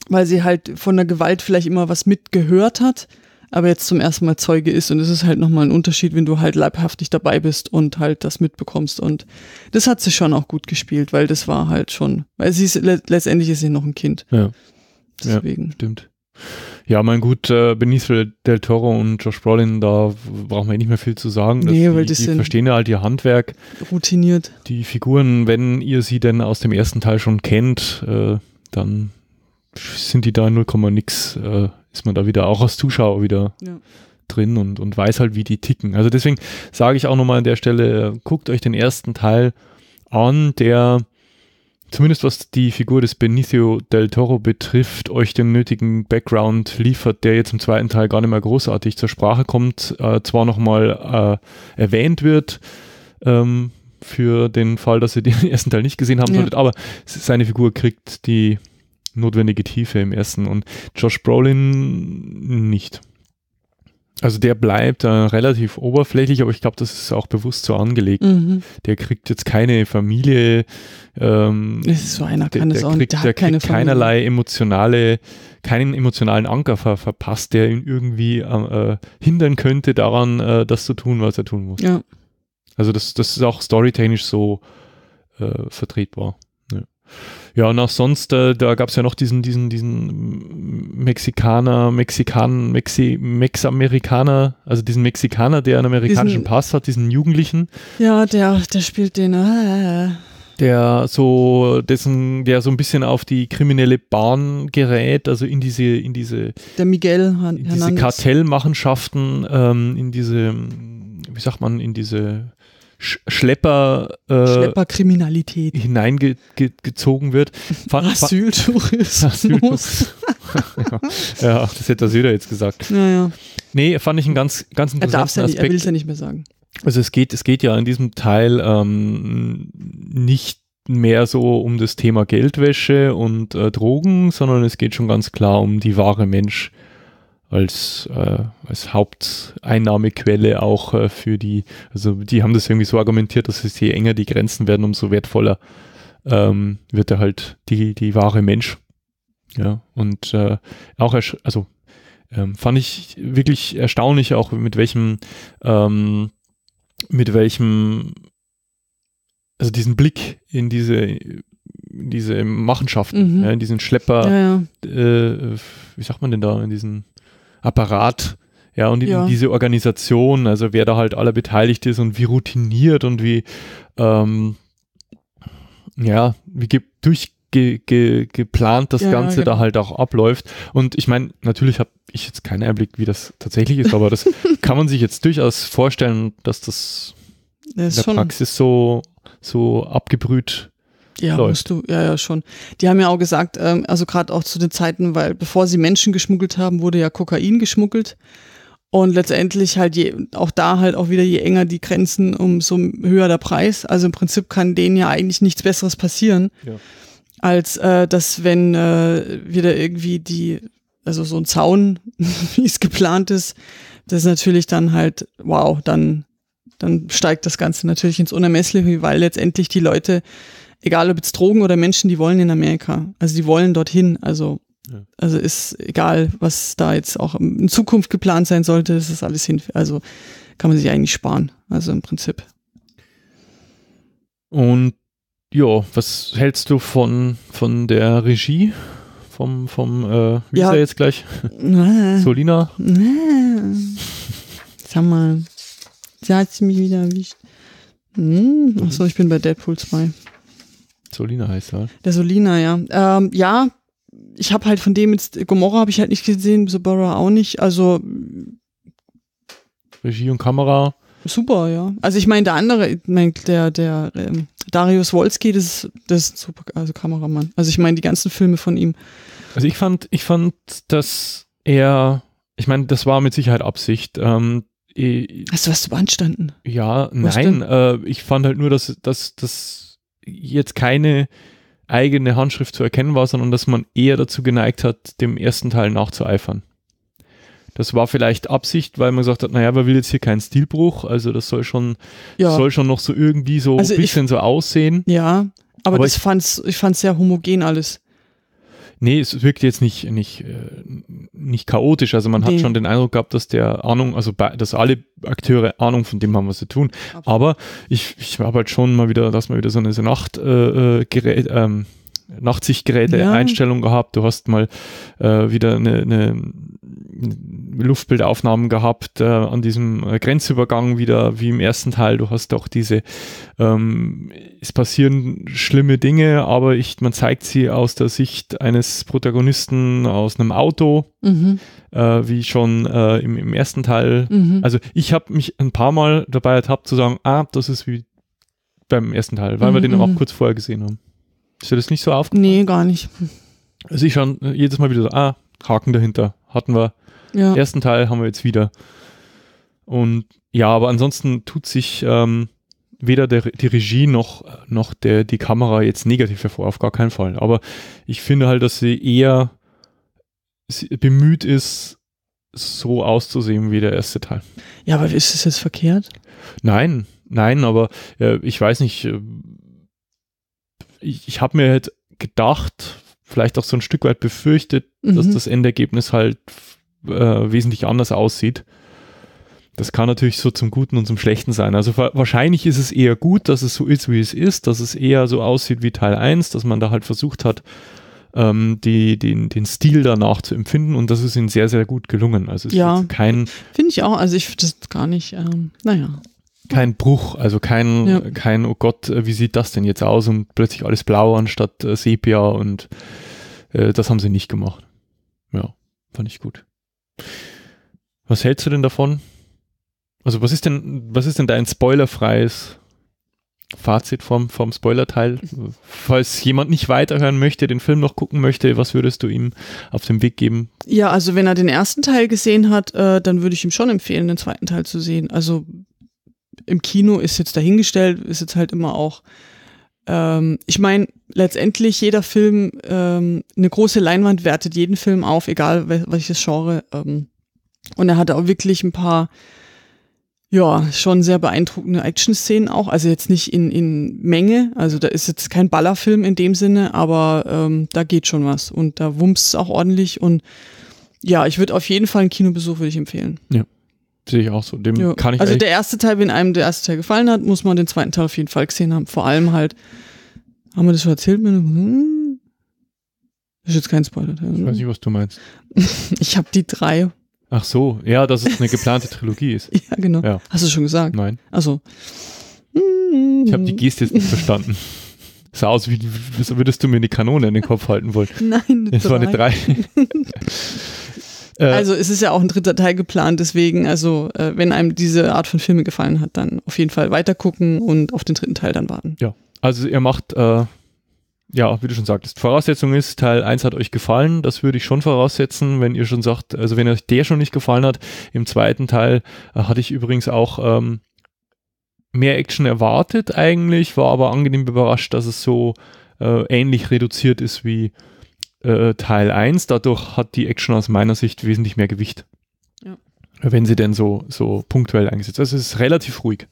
weil sie halt von der Gewalt vielleicht immer was mitgehört hat, aber jetzt zum ersten Mal Zeuge ist. Und es ist halt nochmal ein Unterschied, wenn du halt leibhaftig dabei bist und halt das mitbekommst. Und das hat sie schon auch gut gespielt, weil das war halt schon, weil sie ist, letztendlich ist sie noch ein Kind. Ja. Deswegen. Ja, stimmt. Ja, mein gut, äh, Benicio del Toro und Josh Brolin, da brauchen wir eh nicht mehr viel zu sagen. nee, weil die, die verstehen ja halt ihr Handwerk. Routiniert. Die Figuren, wenn ihr sie denn aus dem ersten Teil schon kennt, äh, dann sind die da 0, nix äh, ist man da wieder auch als Zuschauer wieder ja. drin und, und weiß halt, wie die ticken. Also deswegen sage ich auch nochmal an der Stelle, äh, guckt euch den ersten Teil an, der zumindest was die Figur des Benicio del Toro betrifft, euch den nötigen Background liefert, der jetzt im zweiten Teil gar nicht mehr großartig zur Sprache kommt, äh, zwar nochmal äh, erwähnt wird, ähm, für den Fall, dass ihr den [LAUGHS] ersten Teil nicht gesehen haben ja. solltet, aber seine Figur kriegt die notwendige Tiefe im ersten und Josh Brolin nicht. Also der bleibt äh, relativ oberflächlich, aber ich glaube, das ist auch bewusst so angelegt. Mhm. Der kriegt jetzt keine Familie. Ähm, das ist so einer, kann der, das der auch kriegt, nicht. Der, der kriegt keinerlei Familie. emotionale, keinen emotionalen Anker ver verpasst, der ihn irgendwie ähm, äh, hindern könnte daran, äh, das zu tun, was er tun muss. Ja. Also das, das ist auch storytechnisch so äh, vertretbar. Ja, und auch sonst, äh, da gab es ja noch diesen, diesen, diesen Mexikaner, Mexikan, Mexi, Mexamerikaner, also diesen Mexikaner, der einen amerikanischen diesen, Pass hat, diesen Jugendlichen. Ja, der, der spielt den. Äh, der so dessen der so ein bisschen auf die kriminelle Bahn gerät also in diese in diese der Miguel in diese Kartellmachenschaften ähm, in diese wie sagt man in diese Sch Schlepper, äh, Schlepperkriminalität hineingezogen wird. Fa Asyltourismus. Asyltourismus. [LAUGHS] ja. ja, das hätte der Süder jetzt gesagt. Naja. Nee, fand ich einen ganz, ganz interessanten er ja nicht, Aspekt. Er will es ja nicht mehr sagen. Also es geht, es geht ja in diesem Teil ähm, nicht mehr so um das Thema Geldwäsche und äh, Drogen, sondern es geht schon ganz klar um die wahre Mensch, als, äh, als Haupteinnahmequelle auch äh, für die, also die haben das irgendwie so argumentiert, dass es je enger die Grenzen werden, umso wertvoller ähm, wird er halt die, die wahre Mensch. Ja, und äh, auch, also ähm, fand ich wirklich erstaunlich auch, mit welchem, ähm, mit welchem, also diesen Blick in diese in diese Machenschaften, mhm. ja, in diesen Schlepper, ja, ja. Äh, wie sagt man denn da, in diesen Apparat ja, und ja. diese Organisation, also wer da halt alle beteiligt ist und wie routiniert und wie, ähm, ja, wie ge durchgeplant ge das ja, Ganze genau. da halt auch abläuft. Und ich meine, natürlich habe ich jetzt keinen Einblick, wie das tatsächlich ist, aber das [LAUGHS] kann man sich jetzt durchaus vorstellen, dass das, das in der Praxis so, so abgebrüht ja, läuft. musst du, ja, ja, schon. Die haben ja auch gesagt, ähm, also gerade auch zu den Zeiten, weil bevor sie Menschen geschmuggelt haben, wurde ja Kokain geschmuggelt. Und letztendlich halt je, auch da halt auch wieder, je enger die Grenzen, umso höher der Preis. Also im Prinzip kann denen ja eigentlich nichts Besseres passieren, ja. als äh, dass wenn äh, wieder irgendwie die, also so ein Zaun, [LAUGHS] wie es geplant ist, das ist natürlich dann halt, wow, dann, dann steigt das Ganze natürlich ins Unermessliche, weil letztendlich die Leute egal ob jetzt Drogen oder Menschen, die wollen in Amerika. Also die wollen dorthin. Also, ja. also ist egal, was da jetzt auch in Zukunft geplant sein sollte, ist das alles hin. Also kann man sich eigentlich sparen. Also im Prinzip. Und ja, was hältst du von, von der Regie? Vom, vom äh, wie ja. ist er jetzt gleich? Solina? Sag mal, sie hat sie mich wieder erwischt. Hm. Achso, ich bin bei Deadpool 2. Solina heißt er. Der Solina, ja. Ähm, ja, ich habe halt von dem jetzt, Gomorra habe ich halt nicht gesehen, Sabara auch nicht. Also. Regie und Kamera. Super, ja. Also ich meine, der andere, mein, der, der ähm, Darius Wolski, das ist, das ist super, also Kameramann. Also ich meine, die ganzen Filme von ihm. Also ich fand, ich fand, dass er, ich meine, das war mit Sicherheit Absicht. Ähm, eh Hast du was zu beanstanden? Ja, Wo nein. Äh, ich fand halt nur, dass, dass, dass jetzt keine eigene Handschrift zu erkennen war, sondern dass man eher dazu geneigt hat, dem ersten Teil nachzueifern. Das war vielleicht Absicht, weil man gesagt hat, naja, man will jetzt hier keinen Stilbruch, also das soll schon, ja. soll schon noch so irgendwie so also ein bisschen ich, so aussehen. Ja, aber, aber das ich fand's, ich fand's sehr homogen alles. Nee, es wirkt jetzt nicht, nicht, äh, nicht chaotisch. Also man nee. hat schon den Eindruck gehabt, dass der Ahnung, also bei, dass alle Akteure Ahnung von dem haben, was sie tun. Absolut. Aber ich, ich habe halt schon mal wieder, dass man wieder so eine so Nacht äh, äh Gerät, ähm, Nachtsichtgeräte ja. Einstellung gehabt. Du hast mal äh, wieder eine, eine Luftbildaufnahmen gehabt äh, an diesem äh, Grenzübergang wieder wie im ersten Teil. Du hast auch diese, ähm, es passieren schlimme Dinge, aber ich, man zeigt sie aus der Sicht eines Protagonisten aus einem Auto, mhm. äh, wie schon äh, im, im, ersten Teil. Mhm. Also ich habe mich ein paar Mal dabei ertappt zu sagen, ah, das ist wie beim ersten Teil, weil mhm. wir den mhm. auch kurz vorher gesehen haben. Ist dir das nicht so aufgefallen? Nee, gar nicht. Also ich schon äh, jedes Mal wieder so, ah, Haken dahinter. Hatten wir ja. Ersten Teil haben wir jetzt wieder. Und ja, aber ansonsten tut sich ähm, weder der, die Regie noch, noch der, die Kamera jetzt negativ hervor, auf gar keinen Fall. Aber ich finde halt, dass sie eher bemüht ist, so auszusehen wie der erste Teil. Ja, aber ist es jetzt verkehrt? Nein, nein, aber äh, ich weiß nicht. Äh, ich, ich habe mir halt gedacht, vielleicht auch so ein Stück weit befürchtet, mhm. dass das Endergebnis halt äh, wesentlich anders aussieht. Das kann natürlich so zum Guten und zum Schlechten sein. Also wahrscheinlich ist es eher gut, dass es so ist, wie es ist, dass es eher so aussieht wie Teil 1, dass man da halt versucht hat, ähm, die, den, den Stil danach zu empfinden und das ist ihnen sehr, sehr gut gelungen. Also es ja, ist kein. Finde ich auch, also ich finde das gar nicht, ähm, naja. Kein Bruch, also kein, ja. kein, oh Gott, äh, wie sieht das denn jetzt aus und plötzlich alles blau anstatt äh, Sepia und äh, das haben sie nicht gemacht. Ja, fand ich gut. Was hältst du denn davon? Also, was ist denn, was ist denn dein spoilerfreies Fazit vom, vom Spoiler-Teil? [LAUGHS] Falls jemand nicht weiterhören möchte, den Film noch gucken möchte, was würdest du ihm auf den Weg geben? Ja, also wenn er den ersten Teil gesehen hat, äh, dann würde ich ihm schon empfehlen, den zweiten Teil zu sehen. Also im Kino ist jetzt dahingestellt, ist jetzt halt immer auch. Ähm, ich meine, letztendlich jeder Film ähm, eine große Leinwand wertet jeden Film auf, egal wel welches Genre. Ähm. Und er hatte auch wirklich ein paar, ja, schon sehr beeindruckende Action-Szenen auch. Also jetzt nicht in, in Menge, also da ist jetzt kein Ballerfilm in dem Sinne, aber ähm, da geht schon was. Und da wumps es auch ordentlich. Und ja, ich würde auf jeden Fall einen Kinobesuch würde ich empfehlen. Ja. Sehe ich auch so. Dem ja. kann ich also der erste Teil, wenn einem der erste Teil gefallen hat, muss man den zweiten Teil auf jeden Fall gesehen haben. Vor allem halt, haben wir das schon erzählt? Hm. Das ist jetzt kein Spoiler. Ich weiß nicht, was du meinst. [LAUGHS] ich habe die drei. Ach so, ja, dass es eine geplante Trilogie ist. [LAUGHS] ja, genau. Ja. Hast du schon gesagt? Nein. Also. Ich habe die Geste jetzt nicht verstanden. Das [LAUGHS] sah aus, als würdest du mir eine Kanone in den Kopf halten wollen. Nein, das war eine Drei. Äh. also es ist ja auch ein dritter Teil geplant, deswegen, also äh, wenn einem diese Art von Filme gefallen hat, dann auf jeden Fall weitergucken und auf den dritten Teil dann warten. Ja. Also ihr macht, äh, ja, wie du schon sagtest, Voraussetzung ist, Teil 1 hat euch gefallen. Das würde ich schon voraussetzen, wenn ihr schon sagt, also wenn euch der schon nicht gefallen hat. Im zweiten Teil äh, hatte ich übrigens auch ähm, mehr Action erwartet eigentlich, war aber angenehm überrascht, dass es so äh, ähnlich reduziert ist wie äh, Teil 1. Dadurch hat die Action aus meiner Sicht wesentlich mehr Gewicht. Ja. Wenn sie denn so, so punktuell eingesetzt. Also es ist relativ ruhig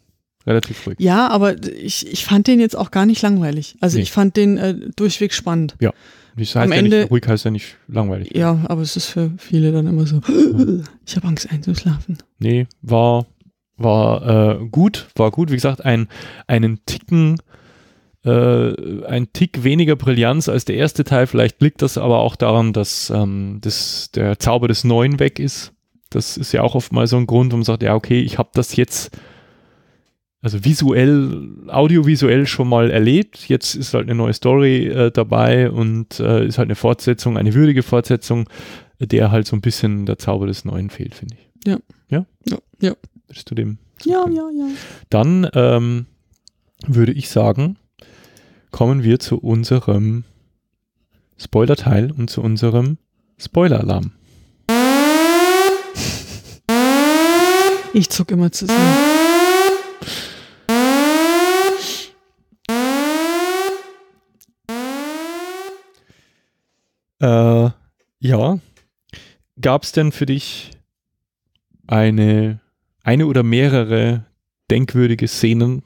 relativ ruhig. Ja, aber ich, ich fand den jetzt auch gar nicht langweilig. Also nee. ich fand den äh, durchweg spannend. Ja. Das heißt Am ja Ende, nicht, ruhig heißt ja nicht langweilig. Ja, aber es ist für viele dann immer so, ja. ich habe Angst einzuschlafen. Nee, war, war äh, gut, war gut. Wie gesagt, ein, einen Ticken, äh, ein Tick weniger Brillanz als der erste Teil. Vielleicht liegt das aber auch daran, dass ähm, das, der Zauber des Neuen weg ist. Das ist ja auch oft mal so ein Grund, wo man sagt, ja, okay, ich habe das jetzt also visuell, audiovisuell schon mal erlebt. Jetzt ist halt eine neue Story äh, dabei und äh, ist halt eine Fortsetzung, eine würdige Fortsetzung, der halt so ein bisschen der Zauber des Neuen fehlt, finde ich. Ja. Ja? Ja. ja. Bist du dem? Ja, ja, ja. Dann ähm, würde ich sagen, kommen wir zu unserem Spoiler-Teil und zu unserem Spoiler-Alarm. Ich zuck immer zusammen. Äh, ja. Gab es denn für dich eine, eine oder mehrere denkwürdige Szenen,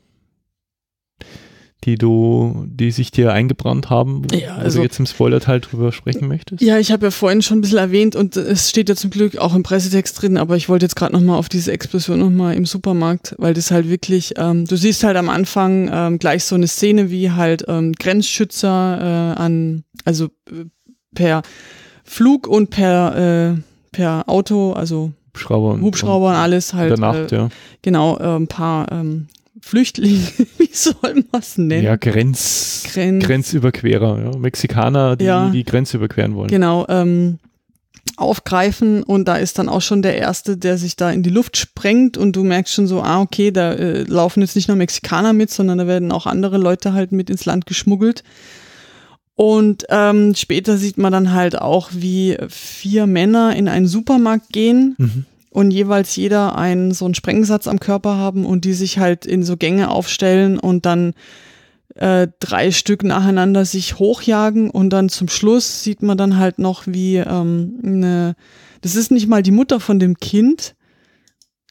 die du, die sich dir eingebrannt haben, ja, also, also jetzt im Spoiler-Teil drüber sprechen möchtest? Ja, ich habe ja vorhin schon ein bisschen erwähnt und es steht ja zum Glück auch im Pressetext drin, aber ich wollte jetzt gerade nochmal auf diese Explosion nochmal im Supermarkt, weil das halt wirklich, ähm, du siehst halt am Anfang ähm, gleich so eine Szene, wie halt ähm, Grenzschützer äh, an, also äh, per Flug und per, äh, per Auto, also Hubschrauber und, Hubschrauber und alles halt. Danach, äh, ja. Genau, äh, ein paar ähm, Flüchtlinge, [LAUGHS] wie soll man es nennen? Ja, Grenz, Grenz Grenzüberquerer, ja. Mexikaner, die ja, die Grenze überqueren wollen. Genau, ähm, aufgreifen und da ist dann auch schon der Erste, der sich da in die Luft sprengt und du merkst schon so, ah, okay, da äh, laufen jetzt nicht nur Mexikaner mit, sondern da werden auch andere Leute halt mit ins Land geschmuggelt. Und ähm, später sieht man dann halt auch, wie vier Männer in einen Supermarkt gehen mhm. und jeweils jeder einen so einen Sprengsatz am Körper haben und die sich halt in so Gänge aufstellen und dann äh, drei Stück nacheinander sich hochjagen und dann zum Schluss sieht man dann halt noch, wie ähm, eine, das ist nicht mal die Mutter von dem Kind,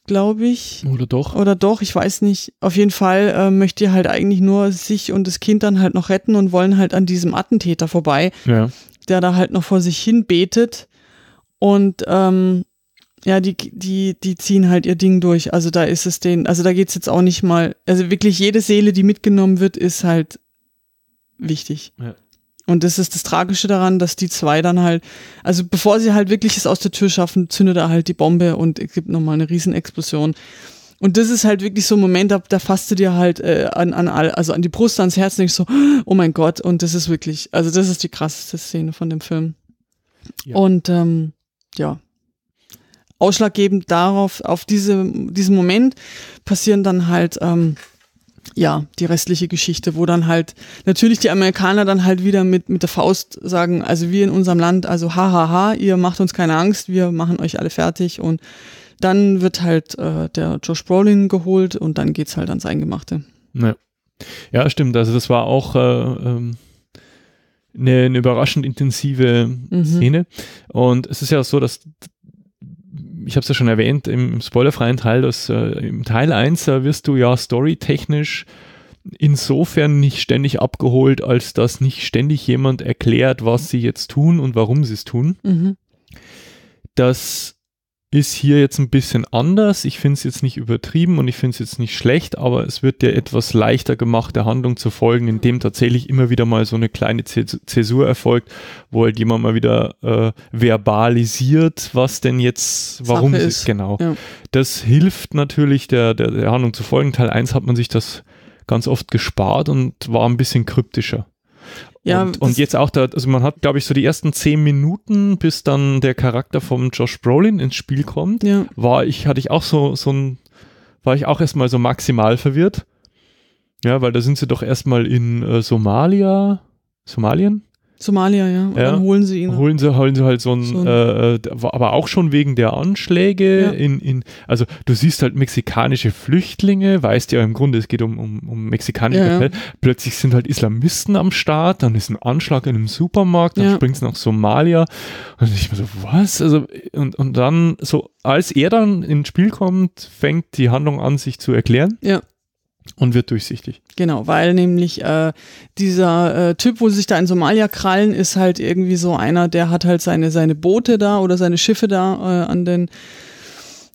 glaube ich. Oder doch. Oder doch, ich weiß nicht. Auf jeden Fall äh, möchte ihr halt eigentlich nur sich und das Kind dann halt noch retten und wollen halt an diesem Attentäter vorbei, ja. der da halt noch vor sich hin betet. Und ähm, ja, die, die, die ziehen halt ihr Ding durch. Also da ist es denen, also da geht es jetzt auch nicht mal. Also wirklich jede Seele, die mitgenommen wird, ist halt wichtig. Ja. Und das ist das Tragische daran, dass die zwei dann halt, also bevor sie halt wirklich es aus der Tür schaffen, zündet er halt die Bombe und es gibt nochmal eine Riesenexplosion. Und das ist halt wirklich so ein Moment, da, da fasst du dir halt äh, an, an all, also an die Brust, ans Herz, nicht so, oh mein Gott, und das ist wirklich, also das ist die krasseste Szene von dem Film. Ja. Und ähm, ja, ausschlaggebend darauf, auf diese, diesen Moment passieren dann halt ähm, ja, die restliche Geschichte, wo dann halt natürlich die Amerikaner dann halt wieder mit, mit der Faust sagen, also wir in unserem Land, also hahaha, ha, ha, ihr macht uns keine Angst, wir machen euch alle fertig und dann wird halt äh, der Josh Brolin geholt und dann geht's halt ans Eingemachte. Ja, ja stimmt, also das war auch äh, ähm eine, eine, überraschend intensive mhm. Szene. Und es ist ja so, dass ich habe es ja schon erwähnt, im spoilerfreien Teil, dass äh, im Teil 1 äh, wirst du ja storytechnisch insofern nicht ständig abgeholt, als dass nicht ständig jemand erklärt, was sie jetzt tun und warum sie es tun. Mhm. Das ist hier jetzt ein bisschen anders. Ich finde es jetzt nicht übertrieben und ich finde es jetzt nicht schlecht, aber es wird dir etwas leichter gemacht, der Handlung zu folgen, indem tatsächlich immer wieder mal so eine kleine Zäsur erfolgt, wo halt jemand mal wieder äh, verbalisiert, was denn jetzt, warum Sache ist. Genau. Ja. Das hilft natürlich, der, der, der Handlung zu folgen. Teil 1 hat man sich das ganz oft gespart und war ein bisschen kryptischer. Ja, und, und jetzt auch da, also man hat, glaube ich, so die ersten zehn Minuten, bis dann der Charakter von Josh Brolin ins Spiel kommt, ja. war ich, hatte ich auch so, so ein, war ich auch erstmal so maximal verwirrt. Ja, weil da sind sie doch erstmal in äh, Somalia, Somalien, Somalia, ja. Und ja. dann holen sie ihn. Holen sie, holen sie halt so ein, so ein äh, äh aber auch schon wegen der Anschläge ja. in, in, also du siehst halt mexikanische Flüchtlinge, weißt ja im Grunde, es geht um, um, um mexikanische ja, Fälle. Plötzlich sind halt Islamisten am Start, dann ist ein Anschlag in einem Supermarkt, dann ja. springt es nach Somalia. Und ich mir so, was? Also, und, und dann so, als er dann ins Spiel kommt, fängt die Handlung an, sich zu erklären. Ja. Und wird durchsichtig. Genau, weil nämlich äh, dieser äh, Typ, wo sie sich da in Somalia krallen, ist halt irgendwie so einer, der hat halt seine, seine Boote da oder seine Schiffe da äh, an den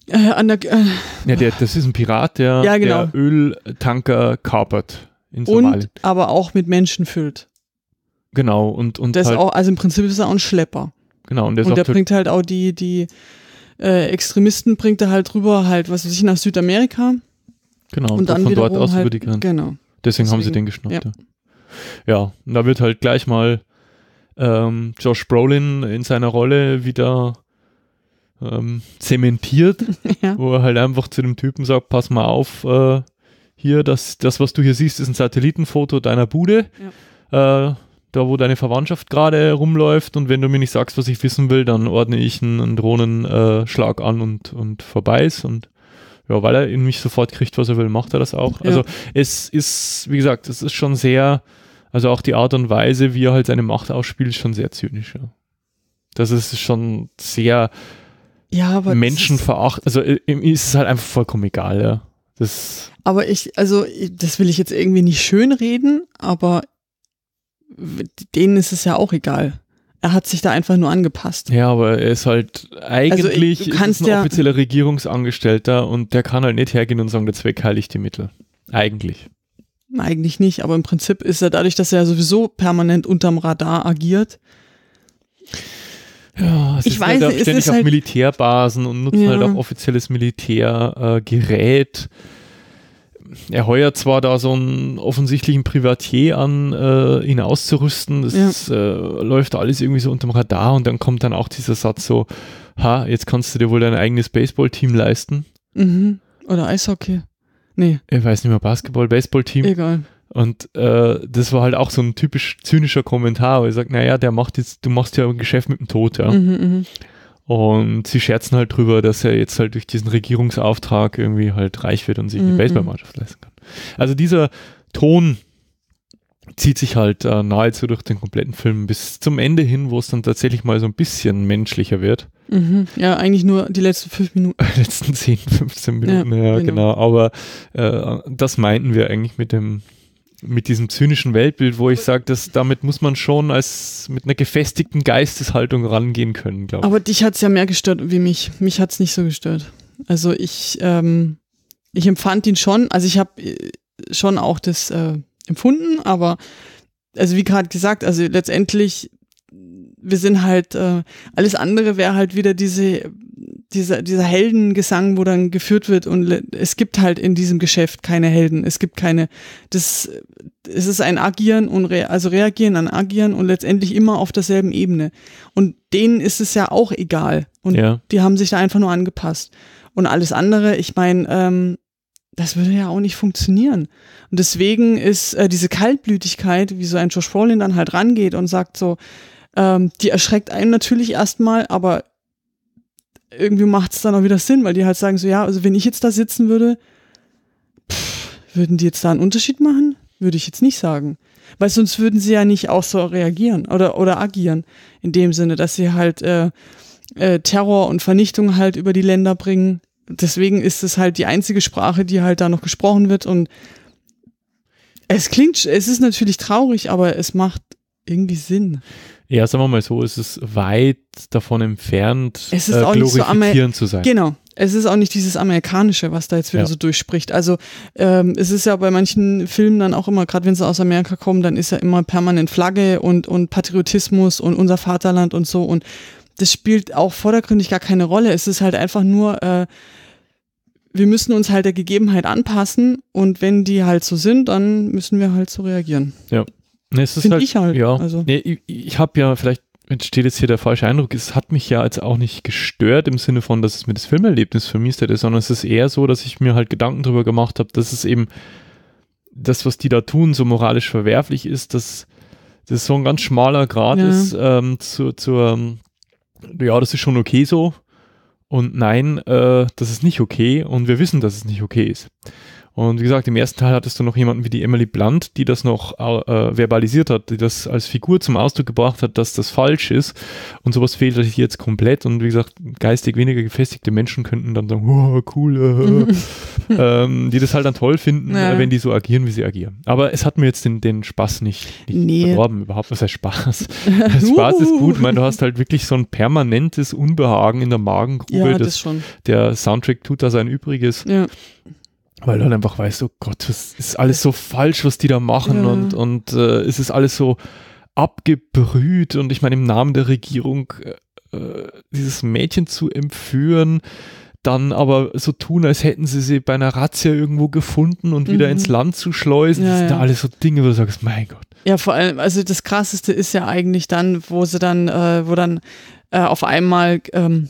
äh, an der, äh, ja, der, das ist ein Pirat, der, ja, genau. der Öltanker kapert in Somalia. Und aber auch mit Menschen füllt. Genau und und das halt, auch, also im Prinzip ist er auch ein Schlepper. Genau und der, und der bringt halt auch die die äh, Extremisten bringt er halt rüber halt was weiß ich nach Südamerika Genau, und, dann von dort aus halt, über die Grenze. Genau. Deswegen, Deswegen haben sie den geschnappt. Ja. ja, ja und da wird halt gleich mal ähm, Josh Brolin in seiner Rolle wieder ähm, zementiert, [LAUGHS] ja. wo er halt einfach zu dem Typen sagt, pass mal auf, äh, hier, das, das, was du hier siehst, ist ein Satellitenfoto deiner Bude, ja. äh, da wo deine Verwandtschaft gerade rumläuft und wenn du mir nicht sagst, was ich wissen will, dann ordne ich einen, einen Drohnenschlag äh, an und, und vorbei ist und ja, weil er in mich sofort kriegt, was er will, macht er das auch. Also ja. Also es ist, wie gesagt, es ist schon sehr, also auch die Art und Weise, wie er halt seine Macht ausspielt, schon sehr zynisch. Ja. Das ist schon sehr ja, aber Menschenveracht. Also äh, ihm ist es halt einfach vollkommen egal. Ja. Das aber ich, also das will ich jetzt irgendwie nicht schön reden, aber denen ist es ja auch egal. Er hat sich da einfach nur angepasst. Ja, aber er ist halt also, eigentlich also, ist ein offizieller ja, Regierungsangestellter und der kann halt nicht hergehen und sagen, der Zweck heiligt die Mittel. Eigentlich. Eigentlich nicht, aber im Prinzip ist er dadurch, dass er sowieso permanent unterm Radar agiert. Ja, es ich ist halt weiß, halt auch ständig auf halt Militärbasen und nutzen halt ja. halt auch offizielles Militärgerät. Äh, er heuert zwar da so einen offensichtlichen Privatier an, äh, ihn auszurüsten, das ja. äh, läuft alles irgendwie so unterm Radar und dann kommt dann auch dieser Satz so, ha, jetzt kannst du dir wohl dein eigenes Baseballteam leisten. Mhm. Oder Eishockey. Nee. Ich weiß nicht mehr, Basketball, Baseballteam. Egal. Und äh, das war halt auch so ein typisch zynischer Kommentar, weil er sagt, naja, der macht jetzt, du machst ja ein Geschäft mit dem Tod, ja. Mhm, mh. Und sie scherzen halt drüber, dass er jetzt halt durch diesen Regierungsauftrag irgendwie halt reich wird und sich eine die mhm. Baseballmannschaft leisten kann. Also dieser Ton zieht sich halt äh, nahezu durch den kompletten Film bis zum Ende hin, wo es dann tatsächlich mal so ein bisschen menschlicher wird. Mhm. Ja, eigentlich nur die letzten fünf Minuten. Die [LAUGHS] letzten zehn, 15 Minuten, ja, ja genau. genau. Aber äh, das meinten wir eigentlich mit dem mit diesem zynischen Weltbild, wo ich sage, dass damit muss man schon als mit einer gefestigten Geisteshaltung rangehen können, glaube ich. Aber dich hat es ja mehr gestört wie mich. Mich hat es nicht so gestört. Also ich, ähm, ich empfand ihn schon, also ich habe äh, schon auch das äh, empfunden, aber also wie gerade gesagt, also letztendlich, wir sind halt, äh, alles andere wäre halt wieder diese dieser, dieser Heldengesang, wo dann geführt wird und es gibt halt in diesem Geschäft keine Helden. Es gibt keine, das, es ist ein Agieren und, Re, also Reagieren an Agieren und letztendlich immer auf derselben Ebene. Und denen ist es ja auch egal. Und ja. die haben sich da einfach nur angepasst. Und alles andere, ich meine, ähm, das würde ja auch nicht funktionieren. Und deswegen ist äh, diese Kaltblütigkeit, wie so ein Josh Brolin dann halt rangeht und sagt so, ähm, die erschreckt einen natürlich erstmal, aber irgendwie macht es dann auch wieder Sinn, weil die halt sagen so, ja, also wenn ich jetzt da sitzen würde, pff, würden die jetzt da einen Unterschied machen? Würde ich jetzt nicht sagen. Weil sonst würden sie ja nicht auch so reagieren oder, oder agieren. In dem Sinne, dass sie halt äh, äh, Terror und Vernichtung halt über die Länder bringen. Deswegen ist es halt die einzige Sprache, die halt da noch gesprochen wird. Und es klingt, es ist natürlich traurig, aber es macht irgendwie Sinn. Ja, sagen wir mal so, es ist weit davon entfernt, es ist äh, auch glorifizierend nicht so zu sein. Genau. Es ist auch nicht dieses Amerikanische, was da jetzt wieder ja. so durchspricht. Also ähm, es ist ja bei manchen Filmen dann auch immer, gerade wenn sie aus Amerika kommen, dann ist ja immer permanent Flagge und, und Patriotismus und unser Vaterland und so. Und das spielt auch vordergründig gar keine Rolle. Es ist halt einfach nur, äh, wir müssen uns halt der Gegebenheit anpassen und wenn die halt so sind, dann müssen wir halt so reagieren. Ja. Nee, es Find ist halt, ich halt. Ja. Also. Nee, ich, ich habe ja, vielleicht entsteht jetzt hier der falsche Eindruck, es hat mich ja jetzt auch nicht gestört im Sinne von, dass es mir das Filmerlebnis vermisst hätte, sondern es ist eher so, dass ich mir halt Gedanken darüber gemacht habe, dass es eben das, was die da tun, so moralisch verwerflich ist, dass das so ein ganz schmaler Grad ja. ist ähm, zu, zur, ähm, ja, das ist schon okay so und nein, äh, das ist nicht okay und wir wissen, dass es nicht okay ist. Und wie gesagt, im ersten Teil hattest du noch jemanden wie die Emily Blunt, die das noch äh, verbalisiert hat, die das als Figur zum Ausdruck gebracht hat, dass das falsch ist. Und sowas fehlt hier jetzt komplett. Und wie gesagt, geistig weniger gefestigte Menschen könnten dann sagen, oh, cool, äh, [LAUGHS] ähm, die das halt dann toll finden, ja. äh, wenn die so agieren, wie sie agieren. Aber es hat mir jetzt den, den Spaß nicht, nicht nee. beworben überhaupt. Was heißt Spaß? [LAUGHS] Spaß ist gut. Ich meine, du [LAUGHS] hast halt wirklich so ein permanentes Unbehagen in der Magengrube. Ja, das, das schon. Der Soundtrack tut da sein Übriges. Ja weil du dann einfach weißt, oh Gott, das ist alles so falsch, was die da machen ja. und, und äh, es ist alles so abgebrüht und ich meine, im Namen der Regierung äh, äh dieses Mädchen zu entführen, dann aber so tun, als hätten sie sie bei einer Razzia irgendwo gefunden und mhm. wieder ins mhm. Land zu schleusen. Ja, das sind ja. alles so Dinge, wo du sagst, mein Gott. Ja, vor allem, also das Krasseste ist ja eigentlich dann, wo sie dann, äh, wo dann äh, auf einmal ähm,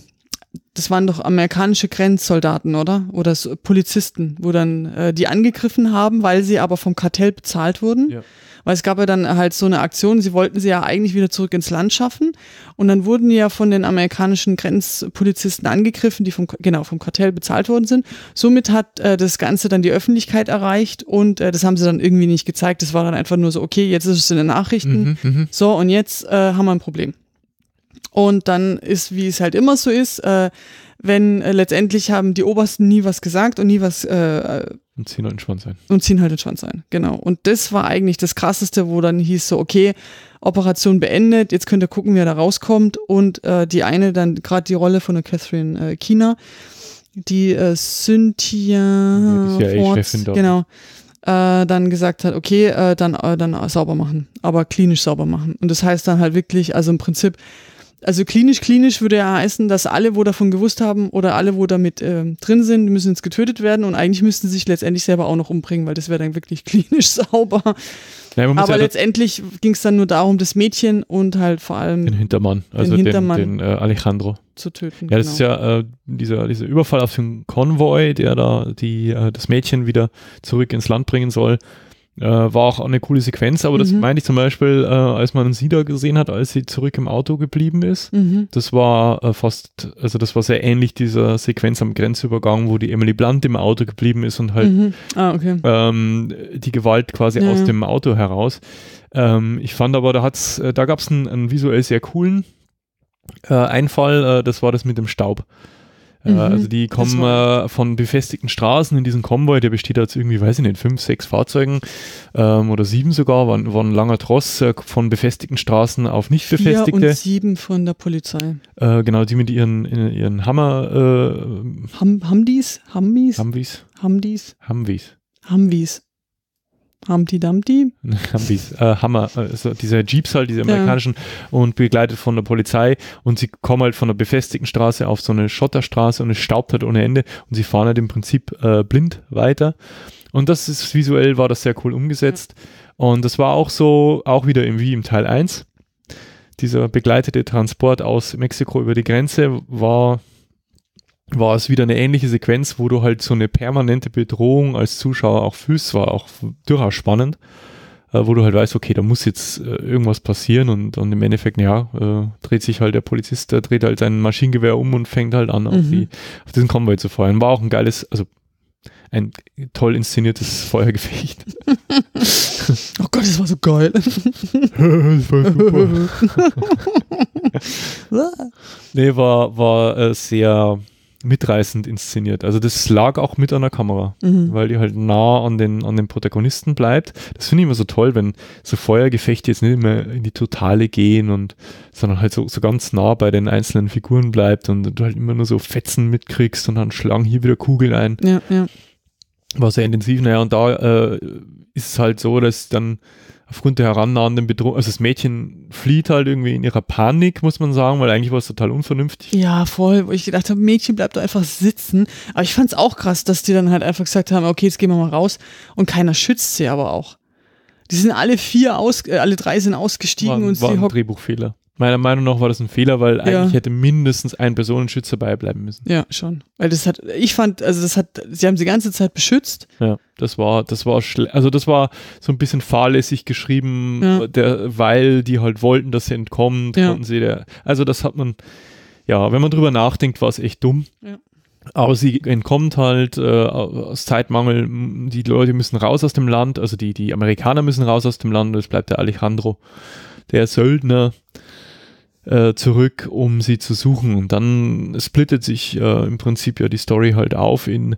das waren doch amerikanische Grenzsoldaten, oder? Oder Polizisten, wo dann äh, die angegriffen haben, weil sie aber vom Kartell bezahlt wurden. Ja. Weil es gab ja dann halt so eine Aktion, sie wollten sie ja eigentlich wieder zurück ins Land schaffen. Und dann wurden die ja von den amerikanischen Grenzpolizisten angegriffen, die vom, genau, vom Kartell bezahlt worden sind. Somit hat äh, das Ganze dann die Öffentlichkeit erreicht und äh, das haben sie dann irgendwie nicht gezeigt. Das war dann einfach nur so, okay, jetzt ist es in den Nachrichten. Mhm, mhm. so, und jetzt äh, haben wir ein Problem. Und dann ist, wie es halt immer so ist, äh, wenn äh, letztendlich haben die Obersten nie was gesagt und nie was. Äh, äh und ziehen halt den Schwanz ein. Und ziehen halt den Schwanz ein, genau. Und das war eigentlich das Krasseste, wo dann hieß so, okay, Operation beendet, jetzt könnt ihr gucken, wer da rauskommt. Und äh, die eine dann, gerade die Rolle von der Catherine äh, Kina, die äh, Cynthia ja, Ford, eh genau, äh, dann gesagt hat, okay, äh, dann, äh, dann sauber machen, aber klinisch sauber machen. Und das heißt dann halt wirklich, also im Prinzip, also klinisch, klinisch würde ja heißen, dass alle, wo davon gewusst haben oder alle, wo damit ähm, drin sind, müssen jetzt getötet werden und eigentlich müssten sie sich letztendlich selber auch noch umbringen, weil das wäre dann wirklich [LAUGHS] klinisch sauber. Ja, Aber ja letztendlich ging es dann nur darum, das Mädchen und halt vor allem den Hintermann, also den, Hintermann den, den äh, Alejandro zu töten. Ja, das genau. ist ja äh, dieser, dieser Überfall auf den Konvoi, der da die, äh, das Mädchen wieder zurück ins Land bringen soll. Äh, war auch eine coole Sequenz, aber mhm. das meine ich zum Beispiel, äh, als man sie da gesehen hat, als sie zurück im Auto geblieben ist. Mhm. Das war äh, fast, also das war sehr ähnlich dieser Sequenz am Grenzübergang, wo die Emily Blunt im Auto geblieben ist und halt mhm. ah, okay. ähm, die Gewalt quasi ja, aus dem Auto heraus. Ähm, ich fand aber, da hat's, äh, da gab's einen, einen visuell sehr coolen äh, Einfall, äh, das war das mit dem Staub. Mhm, also die kommen äh, von befestigten Straßen in diesen Konvoi, der besteht aus irgendwie, weiß ich nicht, fünf, sechs Fahrzeugen ähm, oder sieben sogar, war, war ein langer Tross äh, von befestigten Straßen auf nicht befestigte. und sieben von der Polizei. Äh, genau, die mit ihren, ihren Hammer... Äh, Ham, Hamdis? Hammis? Hamwis. Hamdis? Hamwis. Hamwis. Humpty Dumpty. [LAUGHS] Humpies, äh, Hammer, also dieser Jeeps halt, diese amerikanischen, ja. und begleitet von der Polizei. Und sie kommen halt von der befestigten Straße auf so eine Schotterstraße und es staubt halt ohne Ende. Und sie fahren halt im Prinzip äh, blind weiter. Und das ist visuell war das sehr cool umgesetzt. Ja. Und das war auch so, auch wieder im, wie im Teil 1. Dieser begleitete Transport aus Mexiko über die Grenze war war es wieder eine ähnliche Sequenz, wo du halt so eine permanente Bedrohung als Zuschauer auch fühlst, war auch durchaus spannend, äh, wo du halt weißt, okay, da muss jetzt äh, irgendwas passieren und, und im Endeffekt, ja, äh, dreht sich halt der Polizist, der dreht halt sein Maschinengewehr um und fängt halt an, mhm. auf, die, auf diesen Konvoi zu feuern. War auch ein geiles, also ein toll inszeniertes [LAUGHS] Feuergefecht. [LAUGHS] oh Gott, das war so geil. das war super. nee, war, war äh, sehr mitreißend inszeniert. Also das lag auch mit an der Kamera, mhm. weil die halt nah an den, an den Protagonisten bleibt. Das finde ich immer so toll, wenn so Feuergefechte jetzt nicht mehr in die Totale gehen und sondern halt so, so ganz nah bei den einzelnen Figuren bleibt und du halt immer nur so Fetzen mitkriegst und dann schlagen hier wieder Kugeln ein. Ja, ja. War sehr intensiv, naja, und da äh, ist es halt so, dass dann aufgrund der herannahenden Bedrohung, also das Mädchen flieht halt irgendwie in ihrer Panik, muss man sagen, weil eigentlich war es total unvernünftig. Ja, voll, wo ich gedacht habe, Mädchen bleibt doch einfach sitzen. Aber ich fand es auch krass, dass die dann halt einfach gesagt haben, okay, jetzt gehen wir mal raus und keiner schützt sie aber auch. Die sind alle vier aus, äh, alle drei sind ausgestiegen war, und war sie ein Drehbuchfehler. Meiner Meinung nach war das ein Fehler, weil ja. eigentlich hätte mindestens ein Personenschützer dabei bleiben müssen. Ja, schon. Weil das hat, ich fand, also das hat, sie haben sie die ganze Zeit beschützt. Ja, das war, das war also das war so ein bisschen fahrlässig geschrieben, ja. der, weil die halt wollten, dass sie entkommen, ja. konnten sie der, also das hat man, ja, wenn man drüber nachdenkt, war es echt dumm. Ja. Aber sie entkommt halt äh, aus Zeitmangel. Die Leute müssen raus aus dem Land, also die, die Amerikaner müssen raus aus dem Land. Es bleibt der Alejandro, der Söldner, äh, zurück, um sie zu suchen. Und dann splittet sich äh, im Prinzip ja die Story halt auf in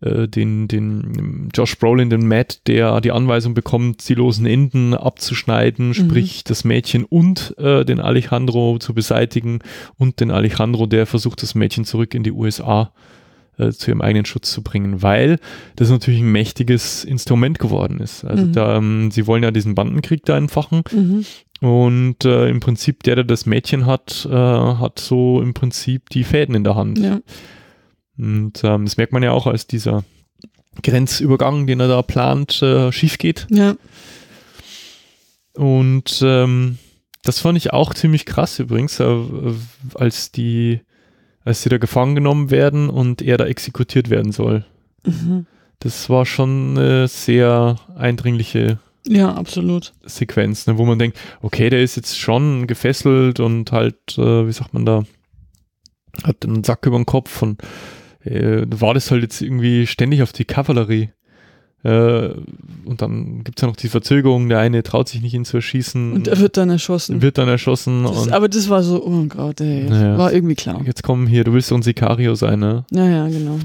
äh, den, den Josh Brolin, den Matt, der die Anweisung bekommt, die losen Enden abzuschneiden, mhm. sprich das Mädchen und äh, den Alejandro zu beseitigen und den Alejandro, der versucht, das Mädchen zurück in die USA äh, zu ihrem eigenen Schutz zu bringen, weil das natürlich ein mächtiges Instrument geworden ist. Also mhm. da, ähm, sie wollen ja diesen Bandenkrieg da entfachen mhm. Und äh, im Prinzip der, der das Mädchen hat, äh, hat so im Prinzip die Fäden in der Hand. Ja. Und ähm, das merkt man ja auch, als dieser Grenzübergang, den er da plant, äh, schief geht. Ja. Und ähm, das fand ich auch ziemlich krass übrigens, äh, als die, als sie da gefangen genommen werden und er da exekutiert werden soll. Mhm. Das war schon eine sehr eindringliche ja, absolut. Sequenz, ne, wo man denkt, okay, der ist jetzt schon gefesselt und halt, äh, wie sagt man da, hat einen Sack über den Kopf und äh, wartest halt jetzt irgendwie ständig auf die Kavallerie. Äh, und dann gibt es ja noch die Verzögerung, der eine traut sich nicht, ihn zu erschießen. Und er wird dann erschossen. Wird dann erschossen. Das, aber das war so, oh Gott, ey, naja, war irgendwie klar. Jetzt kommen hier, du willst so ein Sicario sein, ne? Ja, ja, genau.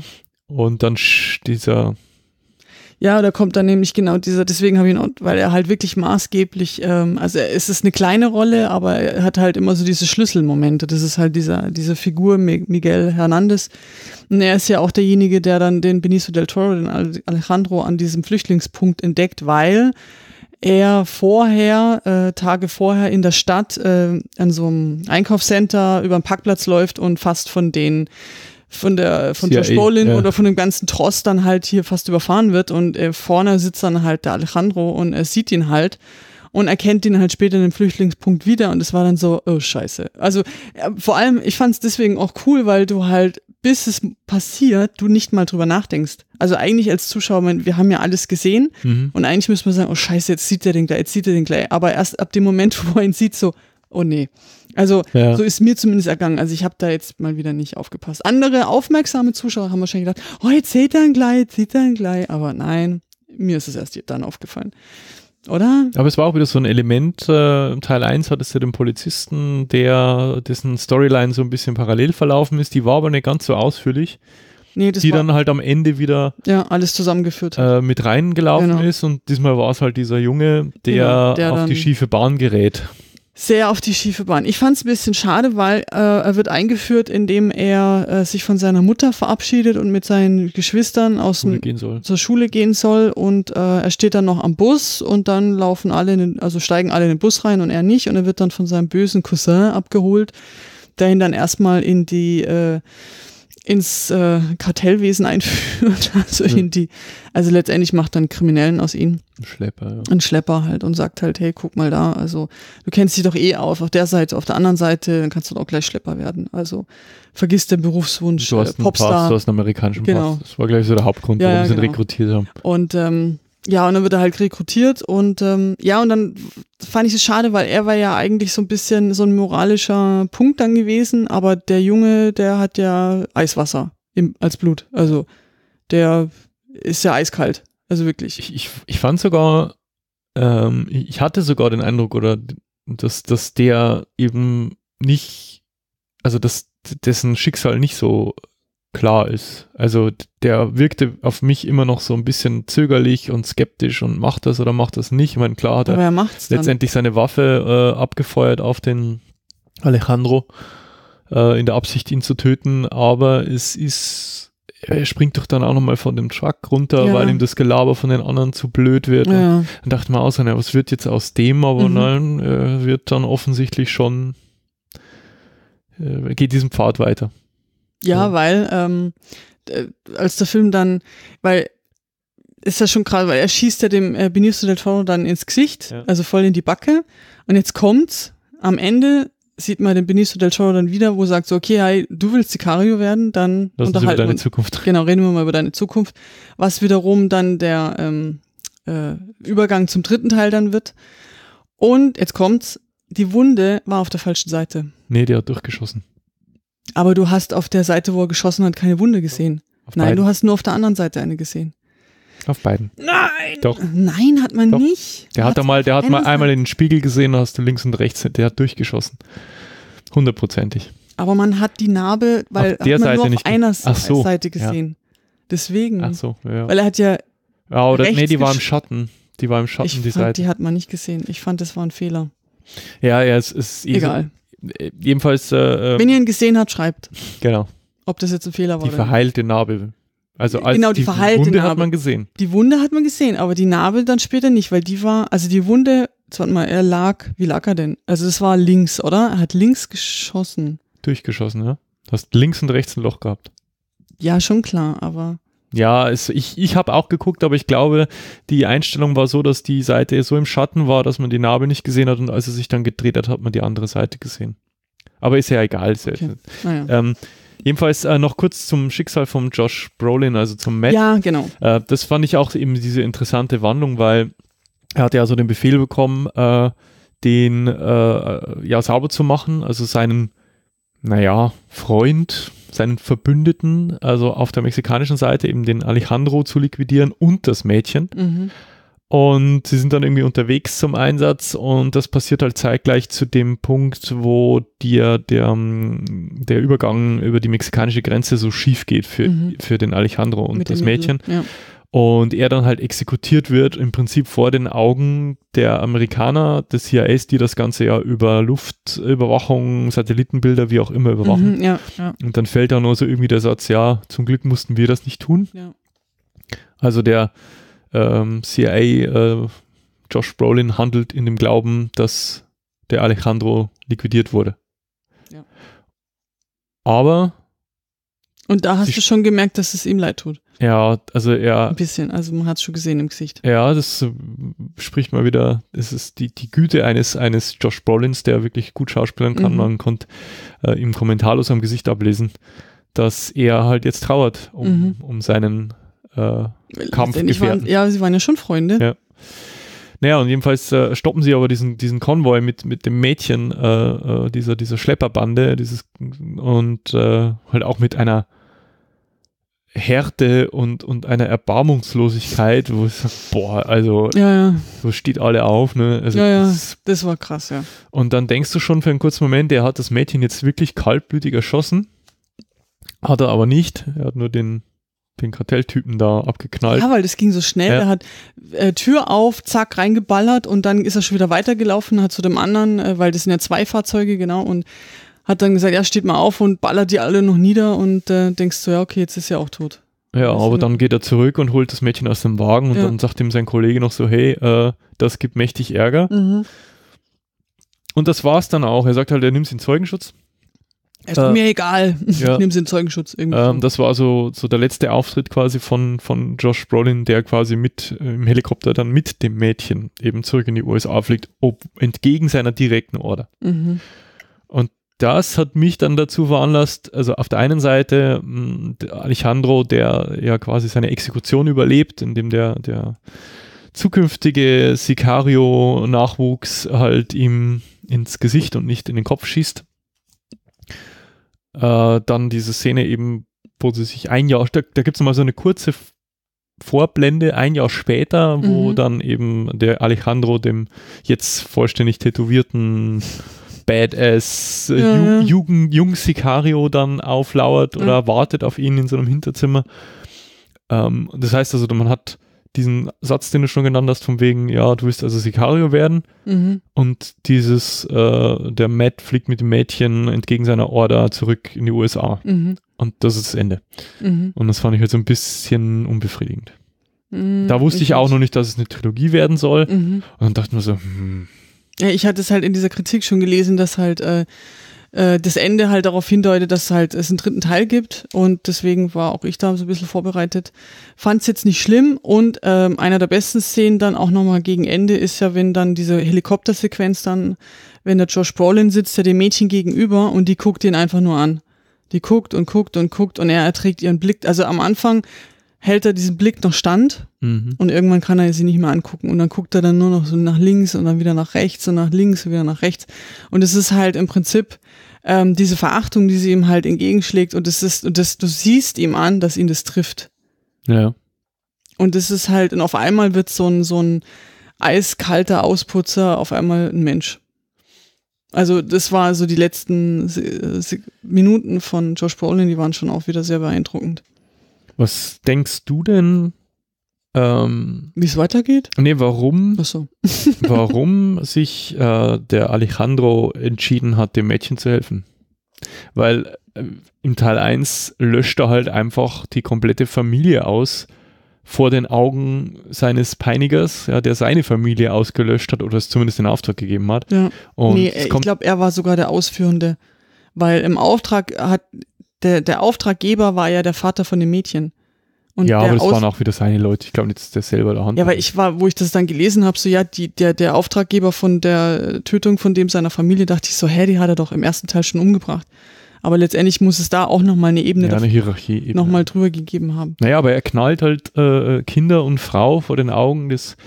Und dann sch dieser ja, da kommt dann nämlich genau dieser, deswegen habe ich ihn, auch, weil er halt wirklich maßgeblich, ähm, also es ist eine kleine Rolle, aber er hat halt immer so diese Schlüsselmomente. Das ist halt dieser, diese Figur Miguel Hernandez. Und er ist ja auch derjenige, der dann den Benicio del Toro, den Alejandro an diesem Flüchtlingspunkt entdeckt, weil er vorher, äh, Tage vorher in der Stadt äh, an so einem Einkaufscenter über den Parkplatz läuft und fast von den von der von CIA, Josh Bolin ja. oder von dem ganzen Tross dann halt hier fast überfahren wird und äh, vorne sitzt dann halt der Alejandro und er sieht ihn halt und erkennt ihn halt später in dem Flüchtlingspunkt wieder und es war dann so oh scheiße. Also äh, vor allem ich fand es deswegen auch cool, weil du halt bis es passiert, du nicht mal drüber nachdenkst. Also eigentlich als Zuschauer, wir haben ja alles gesehen mhm. und eigentlich müssen wir sagen, oh scheiße, jetzt sieht er den gleich, jetzt sieht er den gleich, aber erst ab dem Moment, [LAUGHS] wo er ihn sieht, so Oh nee. Also ja. so ist mir zumindest ergangen. Also ich habe da jetzt mal wieder nicht aufgepasst. Andere aufmerksame Zuschauer haben wahrscheinlich gedacht, oh, jetzt seht ihr ihn gleich, jetzt seht ihr ihn gleich. Aber nein, mir ist es erst dann aufgefallen. Oder? Aber es war auch wieder so ein Element. Äh, Teil 1 hattest du den Polizisten, der dessen Storyline so ein bisschen parallel verlaufen ist. Die war aber nicht ganz so ausführlich. Nee, die war, dann halt am Ende wieder ja, alles zusammengeführt äh, mit reingelaufen genau. ist. Und diesmal war es halt dieser Junge, genau, der, genau, der auf die schiefe Bahn gerät sehr auf die schiefe Bahn. Ich fand es ein bisschen schade, weil äh, er wird eingeführt, indem er äh, sich von seiner Mutter verabschiedet und mit seinen Geschwistern aus Schule n, zur Schule gehen soll. Und äh, er steht dann noch am Bus und dann laufen alle, in den, also steigen alle in den Bus rein und er nicht. Und er wird dann von seinem bösen Cousin abgeholt, der ihn dann erstmal in die äh, ins äh, Kartellwesen einführt, [LAUGHS] also ja. in hm. die, also letztendlich macht dann Kriminellen aus ihnen. Ein Schlepper, ja. Ein Schlepper halt und sagt halt, hey, guck mal da, also du kennst dich doch eh auf, auf der Seite, auf der anderen Seite, dann kannst du doch auch gleich Schlepper werden. Also vergiss den Berufswunsch, du äh, hast äh, Popstar. Pass, du hast einen amerikanischen genau. Pass. Das war gleich so der Hauptgrund, ja, warum ja, sie genau. rekrutiert haben. Und ähm, ja, und dann wird er halt rekrutiert und ähm, ja, und dann fand ich es schade, weil er war ja eigentlich so ein bisschen so ein moralischer Punkt dann gewesen, aber der Junge, der hat ja Eiswasser im, als Blut. Also der ist ja eiskalt. Also wirklich. Ich, ich, ich fand sogar, ähm, ich hatte sogar den Eindruck, oder dass, dass der eben nicht, also dass dessen Schicksal nicht so klar ist. Also der wirkte auf mich immer noch so ein bisschen zögerlich und skeptisch und macht das oder macht das nicht. Ich meine, klar hat er, er letztendlich dann. seine Waffe äh, abgefeuert auf den Alejandro äh, in der Absicht, ihn zu töten. Aber es ist, er springt doch dann auch nochmal von dem Truck runter, ja. weil ihm das Gelaber von den anderen zu blöd wird. Ja. Und dann dachte man auch so, naja, was wird jetzt aus dem? Aber mhm. nein, er wird dann offensichtlich schon, äh, geht diesen Pfad weiter. Ja, ja. weil ähm, äh, als der Film dann, weil ist das schon gerade, weil er schießt ja dem äh, Benicio del Toro dann ins Gesicht, ja. also voll in die Backe. Und jetzt kommt's, am Ende sieht man den Benicio del Toro dann wieder, wo er sagt so, okay, hey, du willst Sicario werden, dann Lassen unterhalten wir deine Zukunft. Genau, reden wir mal über deine Zukunft. Was wiederum dann der ähm, äh, Übergang zum dritten Teil dann wird. Und jetzt kommt's, die Wunde war auf der falschen Seite. Nee, die hat durchgeschossen. Aber du hast auf der Seite, wo er geschossen hat, keine Wunde gesehen. Auf Nein, beiden. du hast nur auf der anderen Seite eine gesehen. Auf beiden. Nein! Doch. Nein, hat man Doch. nicht. Der hat, hat mal, der hat mal einmal in den Spiegel gesehen, da hast du links und rechts, der hat durchgeschossen. Hundertprozentig. Aber man hat die Narbe, weil auf hat man Seite nur auf nicht einer so, Seite gesehen. Ja. Deswegen. Ach so, ja. Weil er hat ja. Ja, ah, oder nee, die war im Schatten. Die war im Schatten, ich die fand, Seite. Die hat man nicht gesehen. Ich fand, das war ein Fehler. Ja, ja, es ist eh Egal. Äh, jedenfalls. Äh, ähm, Wenn ihr ihn gesehen habt, schreibt. Genau. Ob das jetzt ein Fehler war. Die verheilte Narbe. Also äh, als genau, die, die verheilte Wunde Narbe. hat man gesehen. Die Wunde hat man gesehen, aber die Narbe dann später nicht, weil die war, also die Wunde, warte mal, er lag, wie lag er denn? Also das war links, oder? Er hat links geschossen. Durchgeschossen, ja. Du hast links und rechts ein Loch gehabt. Ja, schon klar, aber ja, es, ich, ich habe auch geguckt, aber ich glaube, die Einstellung war so, dass die Seite so im Schatten war, dass man die Narbe nicht gesehen hat und als er sich dann gedreht hat, hat man die andere Seite gesehen. Aber ist ja egal. Ist okay. Ah, ja, Ähm, jedenfalls äh, noch kurz zum Schicksal von Josh Brolin, also zum Matt. Ja, genau. Äh, das fand ich auch eben diese interessante Wandlung, weil er hat ja also den Befehl bekommen, äh, den äh, ja sauber zu machen, also seinen, naja, Freund, seinen Verbündeten, also auf der mexikanischen Seite eben den Alejandro zu liquidieren und das Mädchen. Mhm. Und sie sind dann irgendwie unterwegs zum Einsatz und das passiert halt zeitgleich zu dem Punkt, wo dir der, ähm, der Übergang über die mexikanische Grenze so schief geht für, mhm. für den Alejandro und Mit das Mädchen. Ja und er dann halt exekutiert wird, im Prinzip vor den Augen der Amerikaner, des CIAs, die das Ganze ja über Luftüberwachung, Satellitenbilder, wie auch immer überwachen. Mhm, ja, ja. Und dann fällt da nur so irgendwie der Satz, ja, zum Glück mussten wir das nicht tun. Ja. Also der ähm, CIA äh, Josh Brolin handelt in dem Glauben, dass der Alejandro liquidiert wurde. Aber und da hast du schon gemerkt, dass es ihm leid tut. Ja, also ja. Ein bisschen, also man hat es schon gesehen im Gesicht. Ja, das äh, spricht mal wieder, es ist die, die Güte eines, eines Josh Brolins, der wirklich gut schauspielern kann. Mhm. Man konnte äh, im kommentarlos am Gesicht ablesen, dass er halt jetzt trauert um, mhm. um seinen äh, Kampfgefährten. ja, sie waren ja schon Freunde. Ja. Naja, und jedenfalls äh, stoppen sie aber diesen, diesen Konvoi mit, mit dem Mädchen äh, äh dieser, dieser Schlepperbande dieses, und äh, halt auch mit einer Härte und, und einer Erbarmungslosigkeit, wo ich es boah, also ja, ja. so steht alle auf, ne? Also ja, ja, das, war krass, ja. Und dann denkst du schon für einen kurzen Moment, er hat das Mädchen jetzt wirklich kaltblütig erschossen. Hat er aber nicht. Er hat nur den, den Kartelltypen da abgeknallt. Ja, weil das ging so schnell. Ja. Er hat äh, Tür auf, zack, reingeballert und dann ist er schon wieder weitergelaufen, hat zu dem anderen, äh, weil das sind ja zwei Fahrzeuge, genau, und hat dann gesagt, ja, steht mal auf und ballert die alle noch nieder und äh, denkst du, so, ja, okay, jetzt ist er auch tot. Ja, das also aber dann geht er zurück und holt das Mädchen aus dem Wagen und ja. dann sagt ihm sein Kollege noch so, hey, äh, das gibt mächtig Ärger. Mhm. Und das war's dann auch. Er sagt halt, er nimmt sie in Zeugenschutz. Ist äh, mir egal, [LAUGHS] ja. nimm in Zeugenschutz irgendwie. Ähm, das war so, so der letzte Auftritt quasi von, von Josh Brolin, der quasi mit äh, im Helikopter dann mit dem Mädchen eben zurück in die USA fliegt, ob, entgegen seiner direkten Order. Mhm. Und das hat mich dann dazu veranlasst, also auf der einen Seite hm, Alejandro, der ja quasi seine Exekution überlebt, indem der, der zukünftige Sicario-Nachwuchs halt ihm ins Gesicht und nicht in den Kopf schießt. Äh, dann diese Szene eben, wo sie sich ein Jahr, da, da gibt es mal so eine kurze Vorblende ein Jahr später, wo mhm. dann eben der Alejandro dem jetzt vollständig tätowierten Badass äh, ja, Ju Jugend, Jung Sicario dann auflauert ja. oder wartet auf ihn in so einem Hinterzimmer. Ähm, das heißt also, man hat diesen Satz, den du schon genannt hast, von wegen, ja, du willst also Sicario werden. Mhm. Und dieses, äh, der Matt fliegt mit dem Mädchen entgegen seiner Order zurück in die USA. Mhm. Und das ist das Ende. Mhm. Und das fand ich halt so ein bisschen unbefriedigend. Mhm. Da wusste ich, ich auch noch nicht, dass es eine Trilogie werden soll. Mhm. Und dann dachte ich mir so, hm, ja, ich hatte es halt in dieser Kritik schon gelesen, dass halt äh, äh, das Ende halt darauf hindeutet, dass halt es einen dritten Teil gibt und deswegen war auch ich da so ein bisschen vorbereitet. Fand es jetzt nicht schlimm und ähm, einer der besten Szenen dann auch nochmal gegen Ende ist ja, wenn dann diese Helikoptersequenz dann, wenn der Josh Brolin sitzt, der dem Mädchen gegenüber und die guckt ihn einfach nur an. Die guckt und guckt und guckt und er erträgt ihren Blick. Also am Anfang hält er diesen Blick noch stand mhm. und irgendwann kann er sie nicht mehr angucken und dann guckt er dann nur noch so nach links und dann wieder nach rechts und nach links und wieder nach rechts und es ist halt im Prinzip ähm, diese Verachtung, die sie ihm halt entgegenschlägt und es ist und das du siehst ihm an, dass ihn das trifft. Ja. Und es ist halt und auf einmal wird so ein so ein eiskalter Ausputzer auf einmal ein Mensch. Also das war so die letzten äh, Minuten von Josh Brolin, die waren schon auch wieder sehr beeindruckend. Was denkst du denn? Ähm, Wie es weitergeht? Nee, warum? So. [LAUGHS] warum sich äh, der Alejandro entschieden hat, dem Mädchen zu helfen? Weil äh, im Teil 1 löscht er halt einfach die komplette Familie aus vor den Augen seines Peinigers, ja, der seine Familie ausgelöscht hat oder es zumindest den Auftrag gegeben hat. Ja. Und nee, ich glaube, er war sogar der Ausführende, weil im Auftrag hat der, der Auftraggeber war ja der Vater von dem Mädchen. Und ja, aber das Aus waren auch wieder seine Leute. Ich glaube nicht, dass der selber da Hand Ja, aber ich war, wo ich das dann gelesen habe, so ja, die, der, der Auftraggeber von der Tötung von dem seiner Familie, dachte ich so, hä, die hat er doch im ersten Teil schon umgebracht. Aber letztendlich muss es da auch nochmal eine Ebene, ja, eine Hierarchie nochmal drüber gegeben haben. Naja, aber er knallt halt äh, Kinder und Frau vor den Augen des,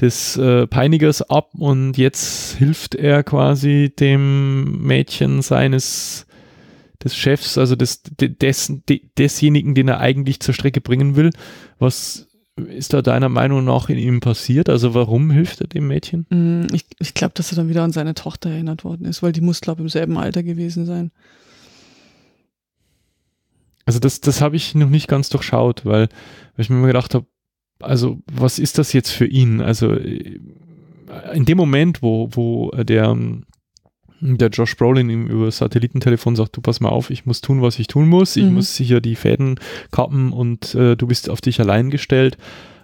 des äh, Peinigers ab und jetzt hilft er quasi dem Mädchen seines des Chefs, also des, dessen, desjenigen, den er eigentlich zur Strecke bringen will. Was ist da deiner Meinung nach in ihm passiert? Also warum hilft er dem Mädchen? Mm, ich, ich glaube, dass er dann wieder an seine Tochter erinnert worden ist, weil die muss, glaube ich, im selben Alter gewesen sein. Also das, das habe ich noch nicht ganz durchschaut, weil, weil ich mir gedacht habe, also was ist das jetzt für ihn? Also äh, in dem Moment, wo, wo der ähm, der Josh Brolin ihm über Satellitentelefon sagt, du pass mal auf, ich muss tun, was ich tun muss, ich mhm. muss sicher die Fäden kappen und äh, du bist auf dich allein gestellt.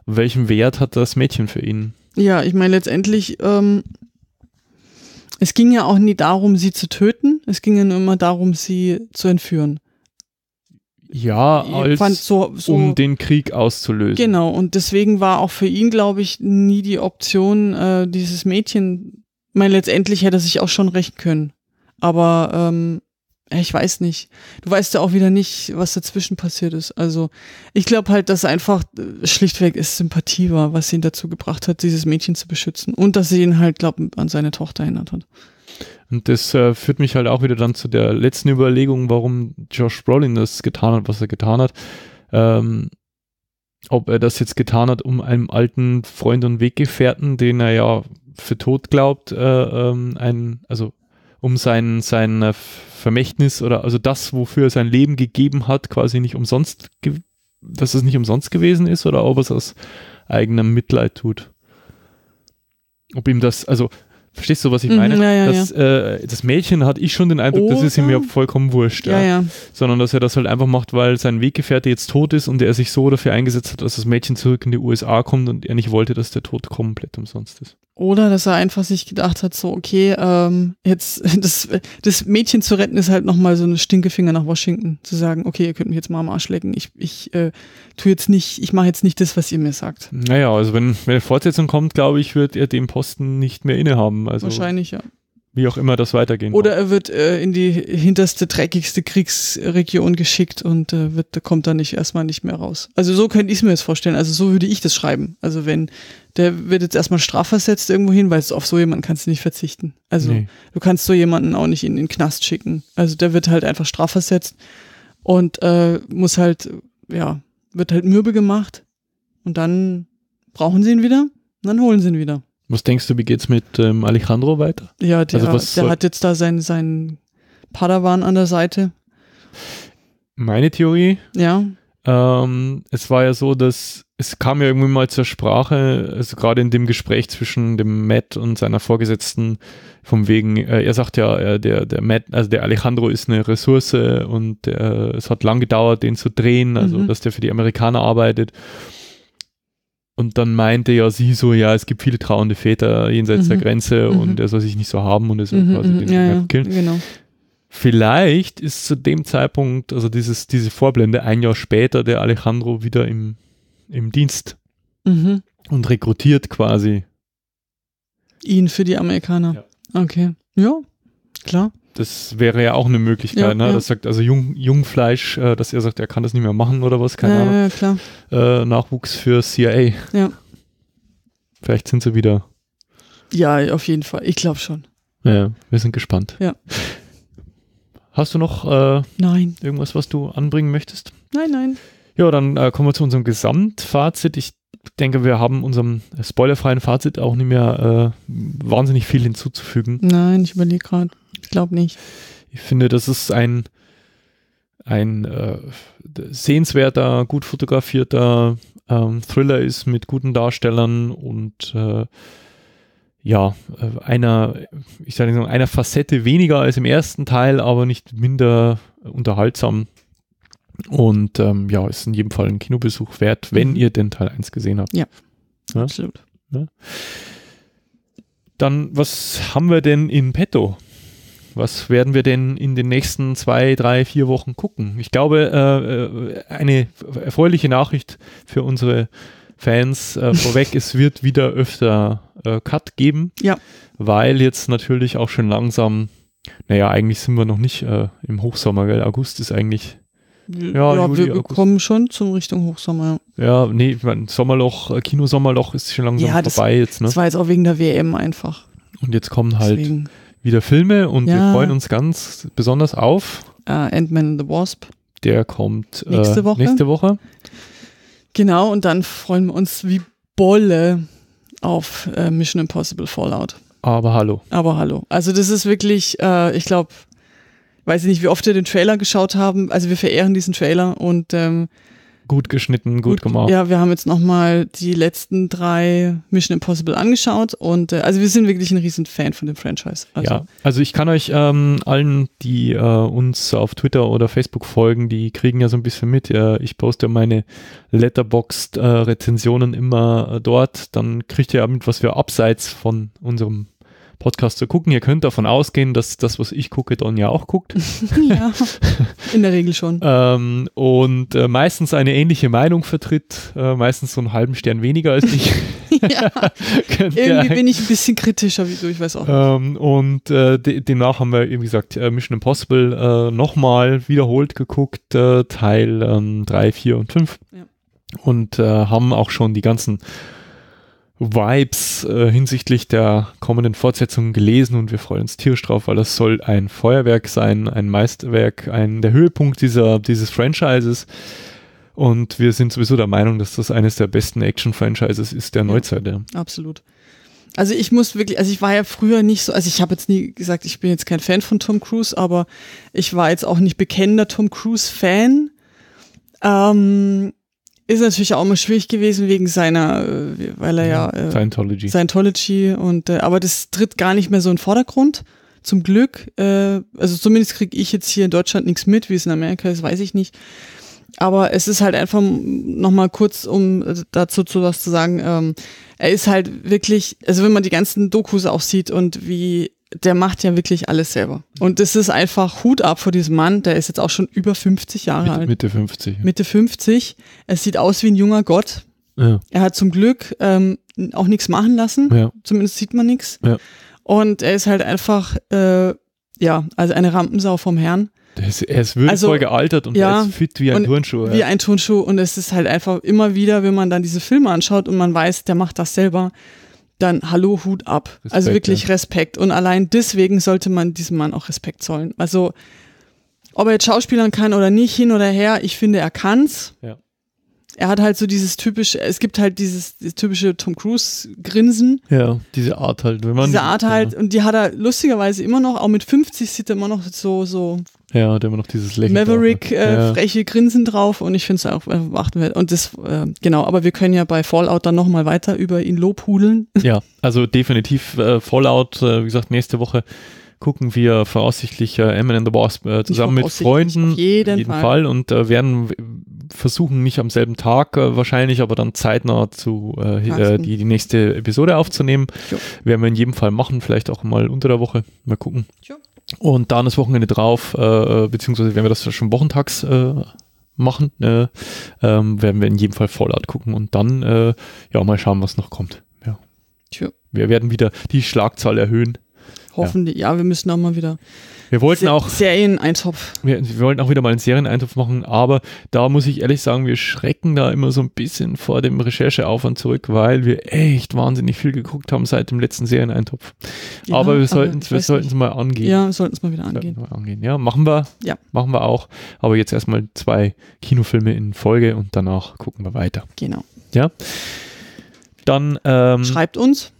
Welchen Wert hat das Mädchen für ihn? Ja, ich meine letztendlich, ähm, es ging ja auch nie darum, sie zu töten, es ging ja nur immer darum, sie zu entführen. Ja, als, so, so, um den Krieg auszulösen. Genau, und deswegen war auch für ihn, glaube ich, nie die Option, äh, dieses Mädchen ich meine, letztendlich hätte sich auch schon rächen können. Aber ähm, ich weiß nicht. Du weißt ja auch wieder nicht, was dazwischen passiert ist. Also ich glaube halt, dass einfach äh, schlichtweg es Sympathie war, was ihn dazu gebracht hat, dieses Mädchen zu beschützen. Und dass sie ihn halt, glaube an seine Tochter erinnert hat. Und das äh, führt mich halt auch wieder dann zu der letzten Überlegung, warum Josh Brolin das getan hat, was er getan hat. Ähm, ob er das jetzt getan hat, um einem alten Freund und Weggefährten, den er ja für tot glaubt, äh, ähm, ein, also um sein, sein äh, Vermächtnis oder also das, wofür er sein Leben gegeben hat, quasi nicht umsonst, dass es nicht umsonst gewesen ist oder ob er es aus eigenem Mitleid tut. Ob ihm das, also Verstehst du, was ich mhm, meine? Ja, ja, das, ja. Äh, das Mädchen hat ich schon den Eindruck, Oder? das ist ihm ja vollkommen wurscht. Sondern dass er das halt einfach macht, weil sein Weggefährte jetzt tot ist und er sich so dafür eingesetzt hat, dass das Mädchen zurück in die USA kommt und er nicht wollte, dass der Tod komplett umsonst ist. Oder dass er einfach sich gedacht hat, so, okay, ähm, jetzt [LAUGHS] das, das Mädchen zu retten, ist halt nochmal so ein Stinkefinger nach Washington, zu sagen, okay, ihr könnt mich jetzt mal am Arsch lecken. Ich, ich äh, tu jetzt nicht, ich mache jetzt nicht das, was ihr mir sagt. Naja, also wenn, wenn eine Fortsetzung kommt, glaube ich, wird er den Posten nicht mehr innehaben. Also Wahrscheinlich, ja wie auch immer das weitergehen Oder er wird äh, in die hinterste, dreckigste Kriegsregion geschickt und äh, wird, kommt da nicht erstmal nicht mehr raus. Also so könnte ich es mir jetzt vorstellen. Also so würde ich das schreiben. Also wenn der wird jetzt erstmal strafversetzt irgendwo hin, weil auf so jemanden kannst du nicht verzichten. Also nee. du kannst so jemanden auch nicht in den Knast schicken. Also der wird halt einfach strafversetzt und äh, muss halt, ja, wird halt mürbe gemacht und dann brauchen sie ihn wieder und dann holen sie ihn wieder. Was denkst du, wie geht's mit ähm, Alejandro weiter? Ja, der, also der hat jetzt da seinen sein Padawan an der Seite. Meine Theorie? Ja. Ähm, es war ja so, dass es kam ja irgendwie mal zur Sprache, also gerade in dem Gespräch zwischen dem Matt und seiner Vorgesetzten, vom wegen, äh, er sagt ja, äh, der, der Matt, also der Alejandro ist eine Ressource und äh, es hat lang gedauert, den zu drehen, also mhm. dass der für die Amerikaner arbeitet. Und dann meinte ja sie so, ja, es gibt viele trauernde Väter jenseits mhm. der Grenze mhm. und er soll sich nicht so haben und er soll mhm. quasi mhm. den ja, ja. Genau. Vielleicht ist zu dem Zeitpunkt, also dieses, diese Vorblende, ein Jahr später der Alejandro wieder im, im Dienst mhm. und rekrutiert quasi. Ihn für die Amerikaner. Ja. Okay. Ja, klar das wäre ja auch eine Möglichkeit, ja, ne? Ja. Das sagt also Jung, Jungfleisch, äh, dass er sagt, er kann das nicht mehr machen oder was, keine ja, Ahnung. Ja, klar. Äh, Nachwuchs für CIA. Ja. Vielleicht sind sie wieder. Ja, auf jeden Fall. Ich glaube schon. Ja, wir sind gespannt. Ja. Hast du noch äh, nein. irgendwas, was du anbringen möchtest? Nein, nein. Ja, dann äh, kommen wir zu unserem Gesamtfazit. Ich ich denke, wir haben unserem äh, spoilerfreien Fazit auch nicht mehr äh, wahnsinnig viel hinzuzufügen. Nein, ich überlege gerade. Ich glaube nicht. Ich finde, das ist ein, ein äh, sehenswerter, gut fotografierter ähm, Thriller ist mit guten Darstellern und äh, ja, äh, einer, ich sage einer Facette weniger als im ersten Teil, aber nicht minder unterhaltsam und ähm, ja, ist in jedem Fall ein Kinobesuch wert, wenn mhm. ihr den Teil 1 gesehen habt. Ja, ja? absolut. Ja? Dann, was haben wir denn in petto? Was werden wir denn in den nächsten zwei, drei, vier Wochen gucken? Ich glaube, äh, äh eine erfreuliche Nachricht für unsere Fans äh, [LAUGHS] vorweg, es wird wieder öfter äh, Cut geben, ja. weil jetzt natürlich auch schon langsam, naja, eigentlich sind wir noch nicht äh, im Hochsommer, gell? August ist eigentlich ja, ja Juli, wir August. kommen schon zum Richtung Hochsommer. Ja, nee, ich meine, Sommerloch, äh, Kinosommerloch ist schon langsam ja, das, vorbei jetzt. Ne? Das war jetzt auch wegen der WM einfach. Und jetzt kommen halt Deswegen. wieder Filme und ja. wir freuen uns ganz besonders auf. Uh, Ant-Man and the Wasp. Der kommt äh, nächste, äh, Woche. nächste Woche. Genau, und dann freuen wir uns wie Bolle auf äh, Mission Impossible Fallout. Aber hallo. Aber hallo. Also das ist wirklich, äh, ich glaube, weiß ich nicht, wie oft wir den Trailer geschaut haben. Also wir verehren diesen Trailer und ähm, gut geschnitten, gut, gut gemacht. Ja, wir haben jetzt nochmal die letzten drei Mission Impossible angeschaut und äh, also wir sind wirklich ein riesen Fan von dem Franchise. Also. Ja, also ich kann euch ähm, allen, die äh, uns auf Twitter oder Facebook folgen, die kriegen ja so ein bisschen mit. Äh, ich poste meine Letterboxd-Rezensionen äh, immer äh, dort, dann kriegt ihr ja mit, was wir abseits von unserem Podcast zu gucken. Ihr könnt davon ausgehen, dass das, was ich gucke, Don ja auch guckt. [LAUGHS] ja, in der Regel schon. [LAUGHS] ähm, und äh, meistens eine ähnliche Meinung vertritt, äh, meistens so einen halben Stern weniger als ich. [LAUGHS] ja, irgendwie bin ich ein bisschen kritischer wie du, ich weiß auch ähm, und äh, de demnach haben wir, wie gesagt, äh, Mission Impossible äh, nochmal wiederholt geguckt, äh, Teil 3, ähm, 4 und 5. Ja. Und haben auch schon die ganzen Vibes äh, hinsichtlich der kommenden Fortsetzungen gelesen und wir freuen uns tierisch drauf, weil das soll ein Feuerwerk sein, ein Meisterwerk, ein der Höhepunkt dieser, dieses Franchises. Und wir sind sowieso der Meinung, dass das eines der besten Action-Franchises ist der Neuzeit. Ja. Absolut. Also ich muss wirklich, also ich war ja früher nicht so, also ich habe jetzt nie gesagt, ich bin jetzt kein Fan von Tom Cruise, aber ich war jetzt auch nicht bekennender Tom Cruise-Fan. Ähm, ist natürlich auch immer schwierig gewesen wegen seiner, äh, weil er ja, ja äh, Scientology. Scientology und äh, aber das tritt gar nicht mehr so in den Vordergrund. Zum Glück, äh, also zumindest kriege ich jetzt hier in Deutschland nichts mit, wie es in Amerika ist, weiß ich nicht. Aber es ist halt einfach nochmal kurz, um äh, dazu zu was zu sagen. Ähm, er ist halt wirklich, also wenn man die ganzen Dokus auch sieht und wie der macht ja wirklich alles selber. Und das ist einfach Hut ab vor diesem Mann, der ist jetzt auch schon über 50 Jahre Mitte, alt. Mitte 50. Ja. Mitte 50. Es sieht aus wie ein junger Gott. Ja. Er hat zum Glück ähm, auch nichts machen lassen. Ja. Zumindest sieht man nichts. Ja. Und er ist halt einfach, äh, ja, also eine Rampensau vom Herrn. Ist, er ist wirklich also, gealtert und ja, er ist fit wie ein Turnschuh. Wie ja. ein Turnschuh. Und es ist halt einfach immer wieder, wenn man dann diese Filme anschaut und man weiß, der macht das selber, dann hallo, Hut ab. Also Respekt, also wirklich ja. Respekt. Und allein deswegen sollte man diesem Mann auch Respekt zollen. Also, ob er jetzt Schauspielern kann oder nicht, hin oder her, ich finde, er kann's. Ja. Er hat halt so dieses typische, es gibt halt dieses, dieses typische Tom Cruise-Grinsen. Ja, diese Art halt. Wenn man diese Art halt, ja. und die hat er lustigerweise immer noch, auch mit 50 sieht er immer noch so, so ja, hat immer noch dieses Lächeln. Maverick, drauf, ne? äh, ja. freche Grinsen drauf und ich finde es auch, äh, achten wir, und das, äh, genau, aber wir können ja bei Fallout dann nochmal weiter über ihn lobhudeln. [LAUGHS] Ja, also definitiv äh, Fallout, äh, wie gesagt, nächste Woche gucken wir voraussichtlich äh, Eminem and the Boss äh, zusammen mit Freunden. Auf jeden, jeden Fall. Fall. Und äh, werden versuchen, nicht am selben Tag äh, wahrscheinlich, aber dann zeitnah zu äh, die, die nächste Episode aufzunehmen. Jo. Werden wir in jedem Fall machen, vielleicht auch mal unter der Woche. Mal gucken. Jo. Und dann das Wochenende drauf, äh, äh beziehungsweise wenn wir das schon wochentags äh, machen, äh, ähm, werden wir in jedem Fall Fallout gucken und dann äh, ja mal schauen, was noch kommt. Ja. Tja. Wir werden wieder die Schlagzahl erhöhen. Hoffentlich, ja, ja wir müssen auch mal wieder. Wir wollten Se auch. Serieneintopf. Wir, wir wollten auch wieder mal einen Serieneintopf machen, aber da muss ich ehrlich sagen, wir schrecken da immer so ein bisschen vor dem Rechercheaufwand zurück, weil wir echt wahnsinnig viel geguckt haben seit dem letzten Serieneintopf. Ja, aber wir sollten es mal angehen. Ja, wir sollten es mal wieder angehen. Mal angehen. Ja, machen wir. Ja. Machen wir auch. Aber jetzt erstmal zwei Kinofilme in Folge und danach gucken wir weiter. Genau. Ja. Dann. Ähm, Schreibt uns.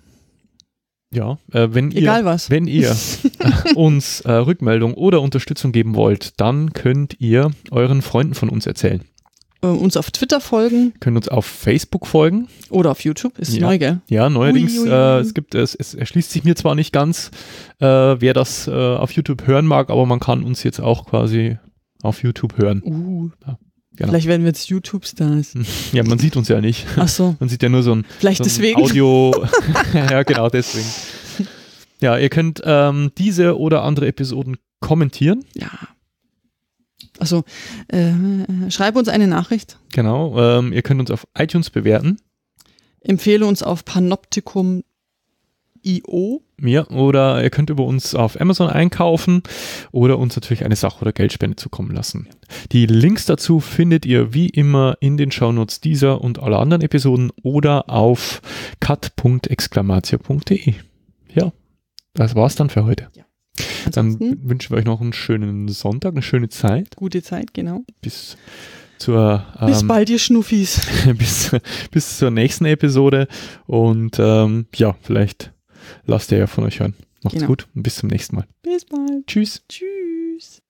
Ja, äh, wenn Egal ihr, was. Wenn ihr [LAUGHS] äh, uns äh, Rückmeldung oder Unterstützung geben wollt, dann könnt ihr euren Freunden von uns erzählen. Äh, uns auf Twitter folgen. Könnt uns auf Facebook folgen. Oder auf YouTube, ist ja. neu, gell? Ja, neuerdings, Äh, es gibt, es, es erschließt sich mir zwar nicht ganz, äh, wer das äh, auf YouTube hören mag, aber man kann uns jetzt auch quasi auf YouTube hören. Uh. Ja. Genau. Vielleicht werden wir jetzt YouTube-Stars. [LAUGHS] Ja, man sieht uns ja nicht. Ach so. Man sieht ja nur so ein, Vielleicht so ein deswegen. Audio. [LAUGHS] [LAUGHS] ja, genau, deswegen. Ja, ihr könnt ähm, diese oder andere Episoden kommentieren. Ja. Also, äh, schreibe uns eine Nachricht. Genau. Ähm, ihr könnt uns auf iTunes bewerten. Empfehle uns auf panoptikum.io mir oder ihr könnt über uns auf Amazon einkaufen oder uns natürlich eine Sache oder Geldspende zukommen lassen. Die Links dazu findet ihr wie immer in den Shownotes dieser und aller anderen Episoden oder auf cut.exclamatio.de. Ja, das war's dann für heute. Ja. Dann wünschen wir euch noch einen schönen Sonntag, eine schöne Zeit. Gute Zeit, genau. Bis zur. Ähm, bis bald, ihr Schnuffis. [LAUGHS] bis, bis zur nächsten Episode und ähm, ja, vielleicht lasst ihr ja von euch hören. Macht's genau. gut und bis zum nächsten Mal. Bis bald. Tschüss. Tschüss.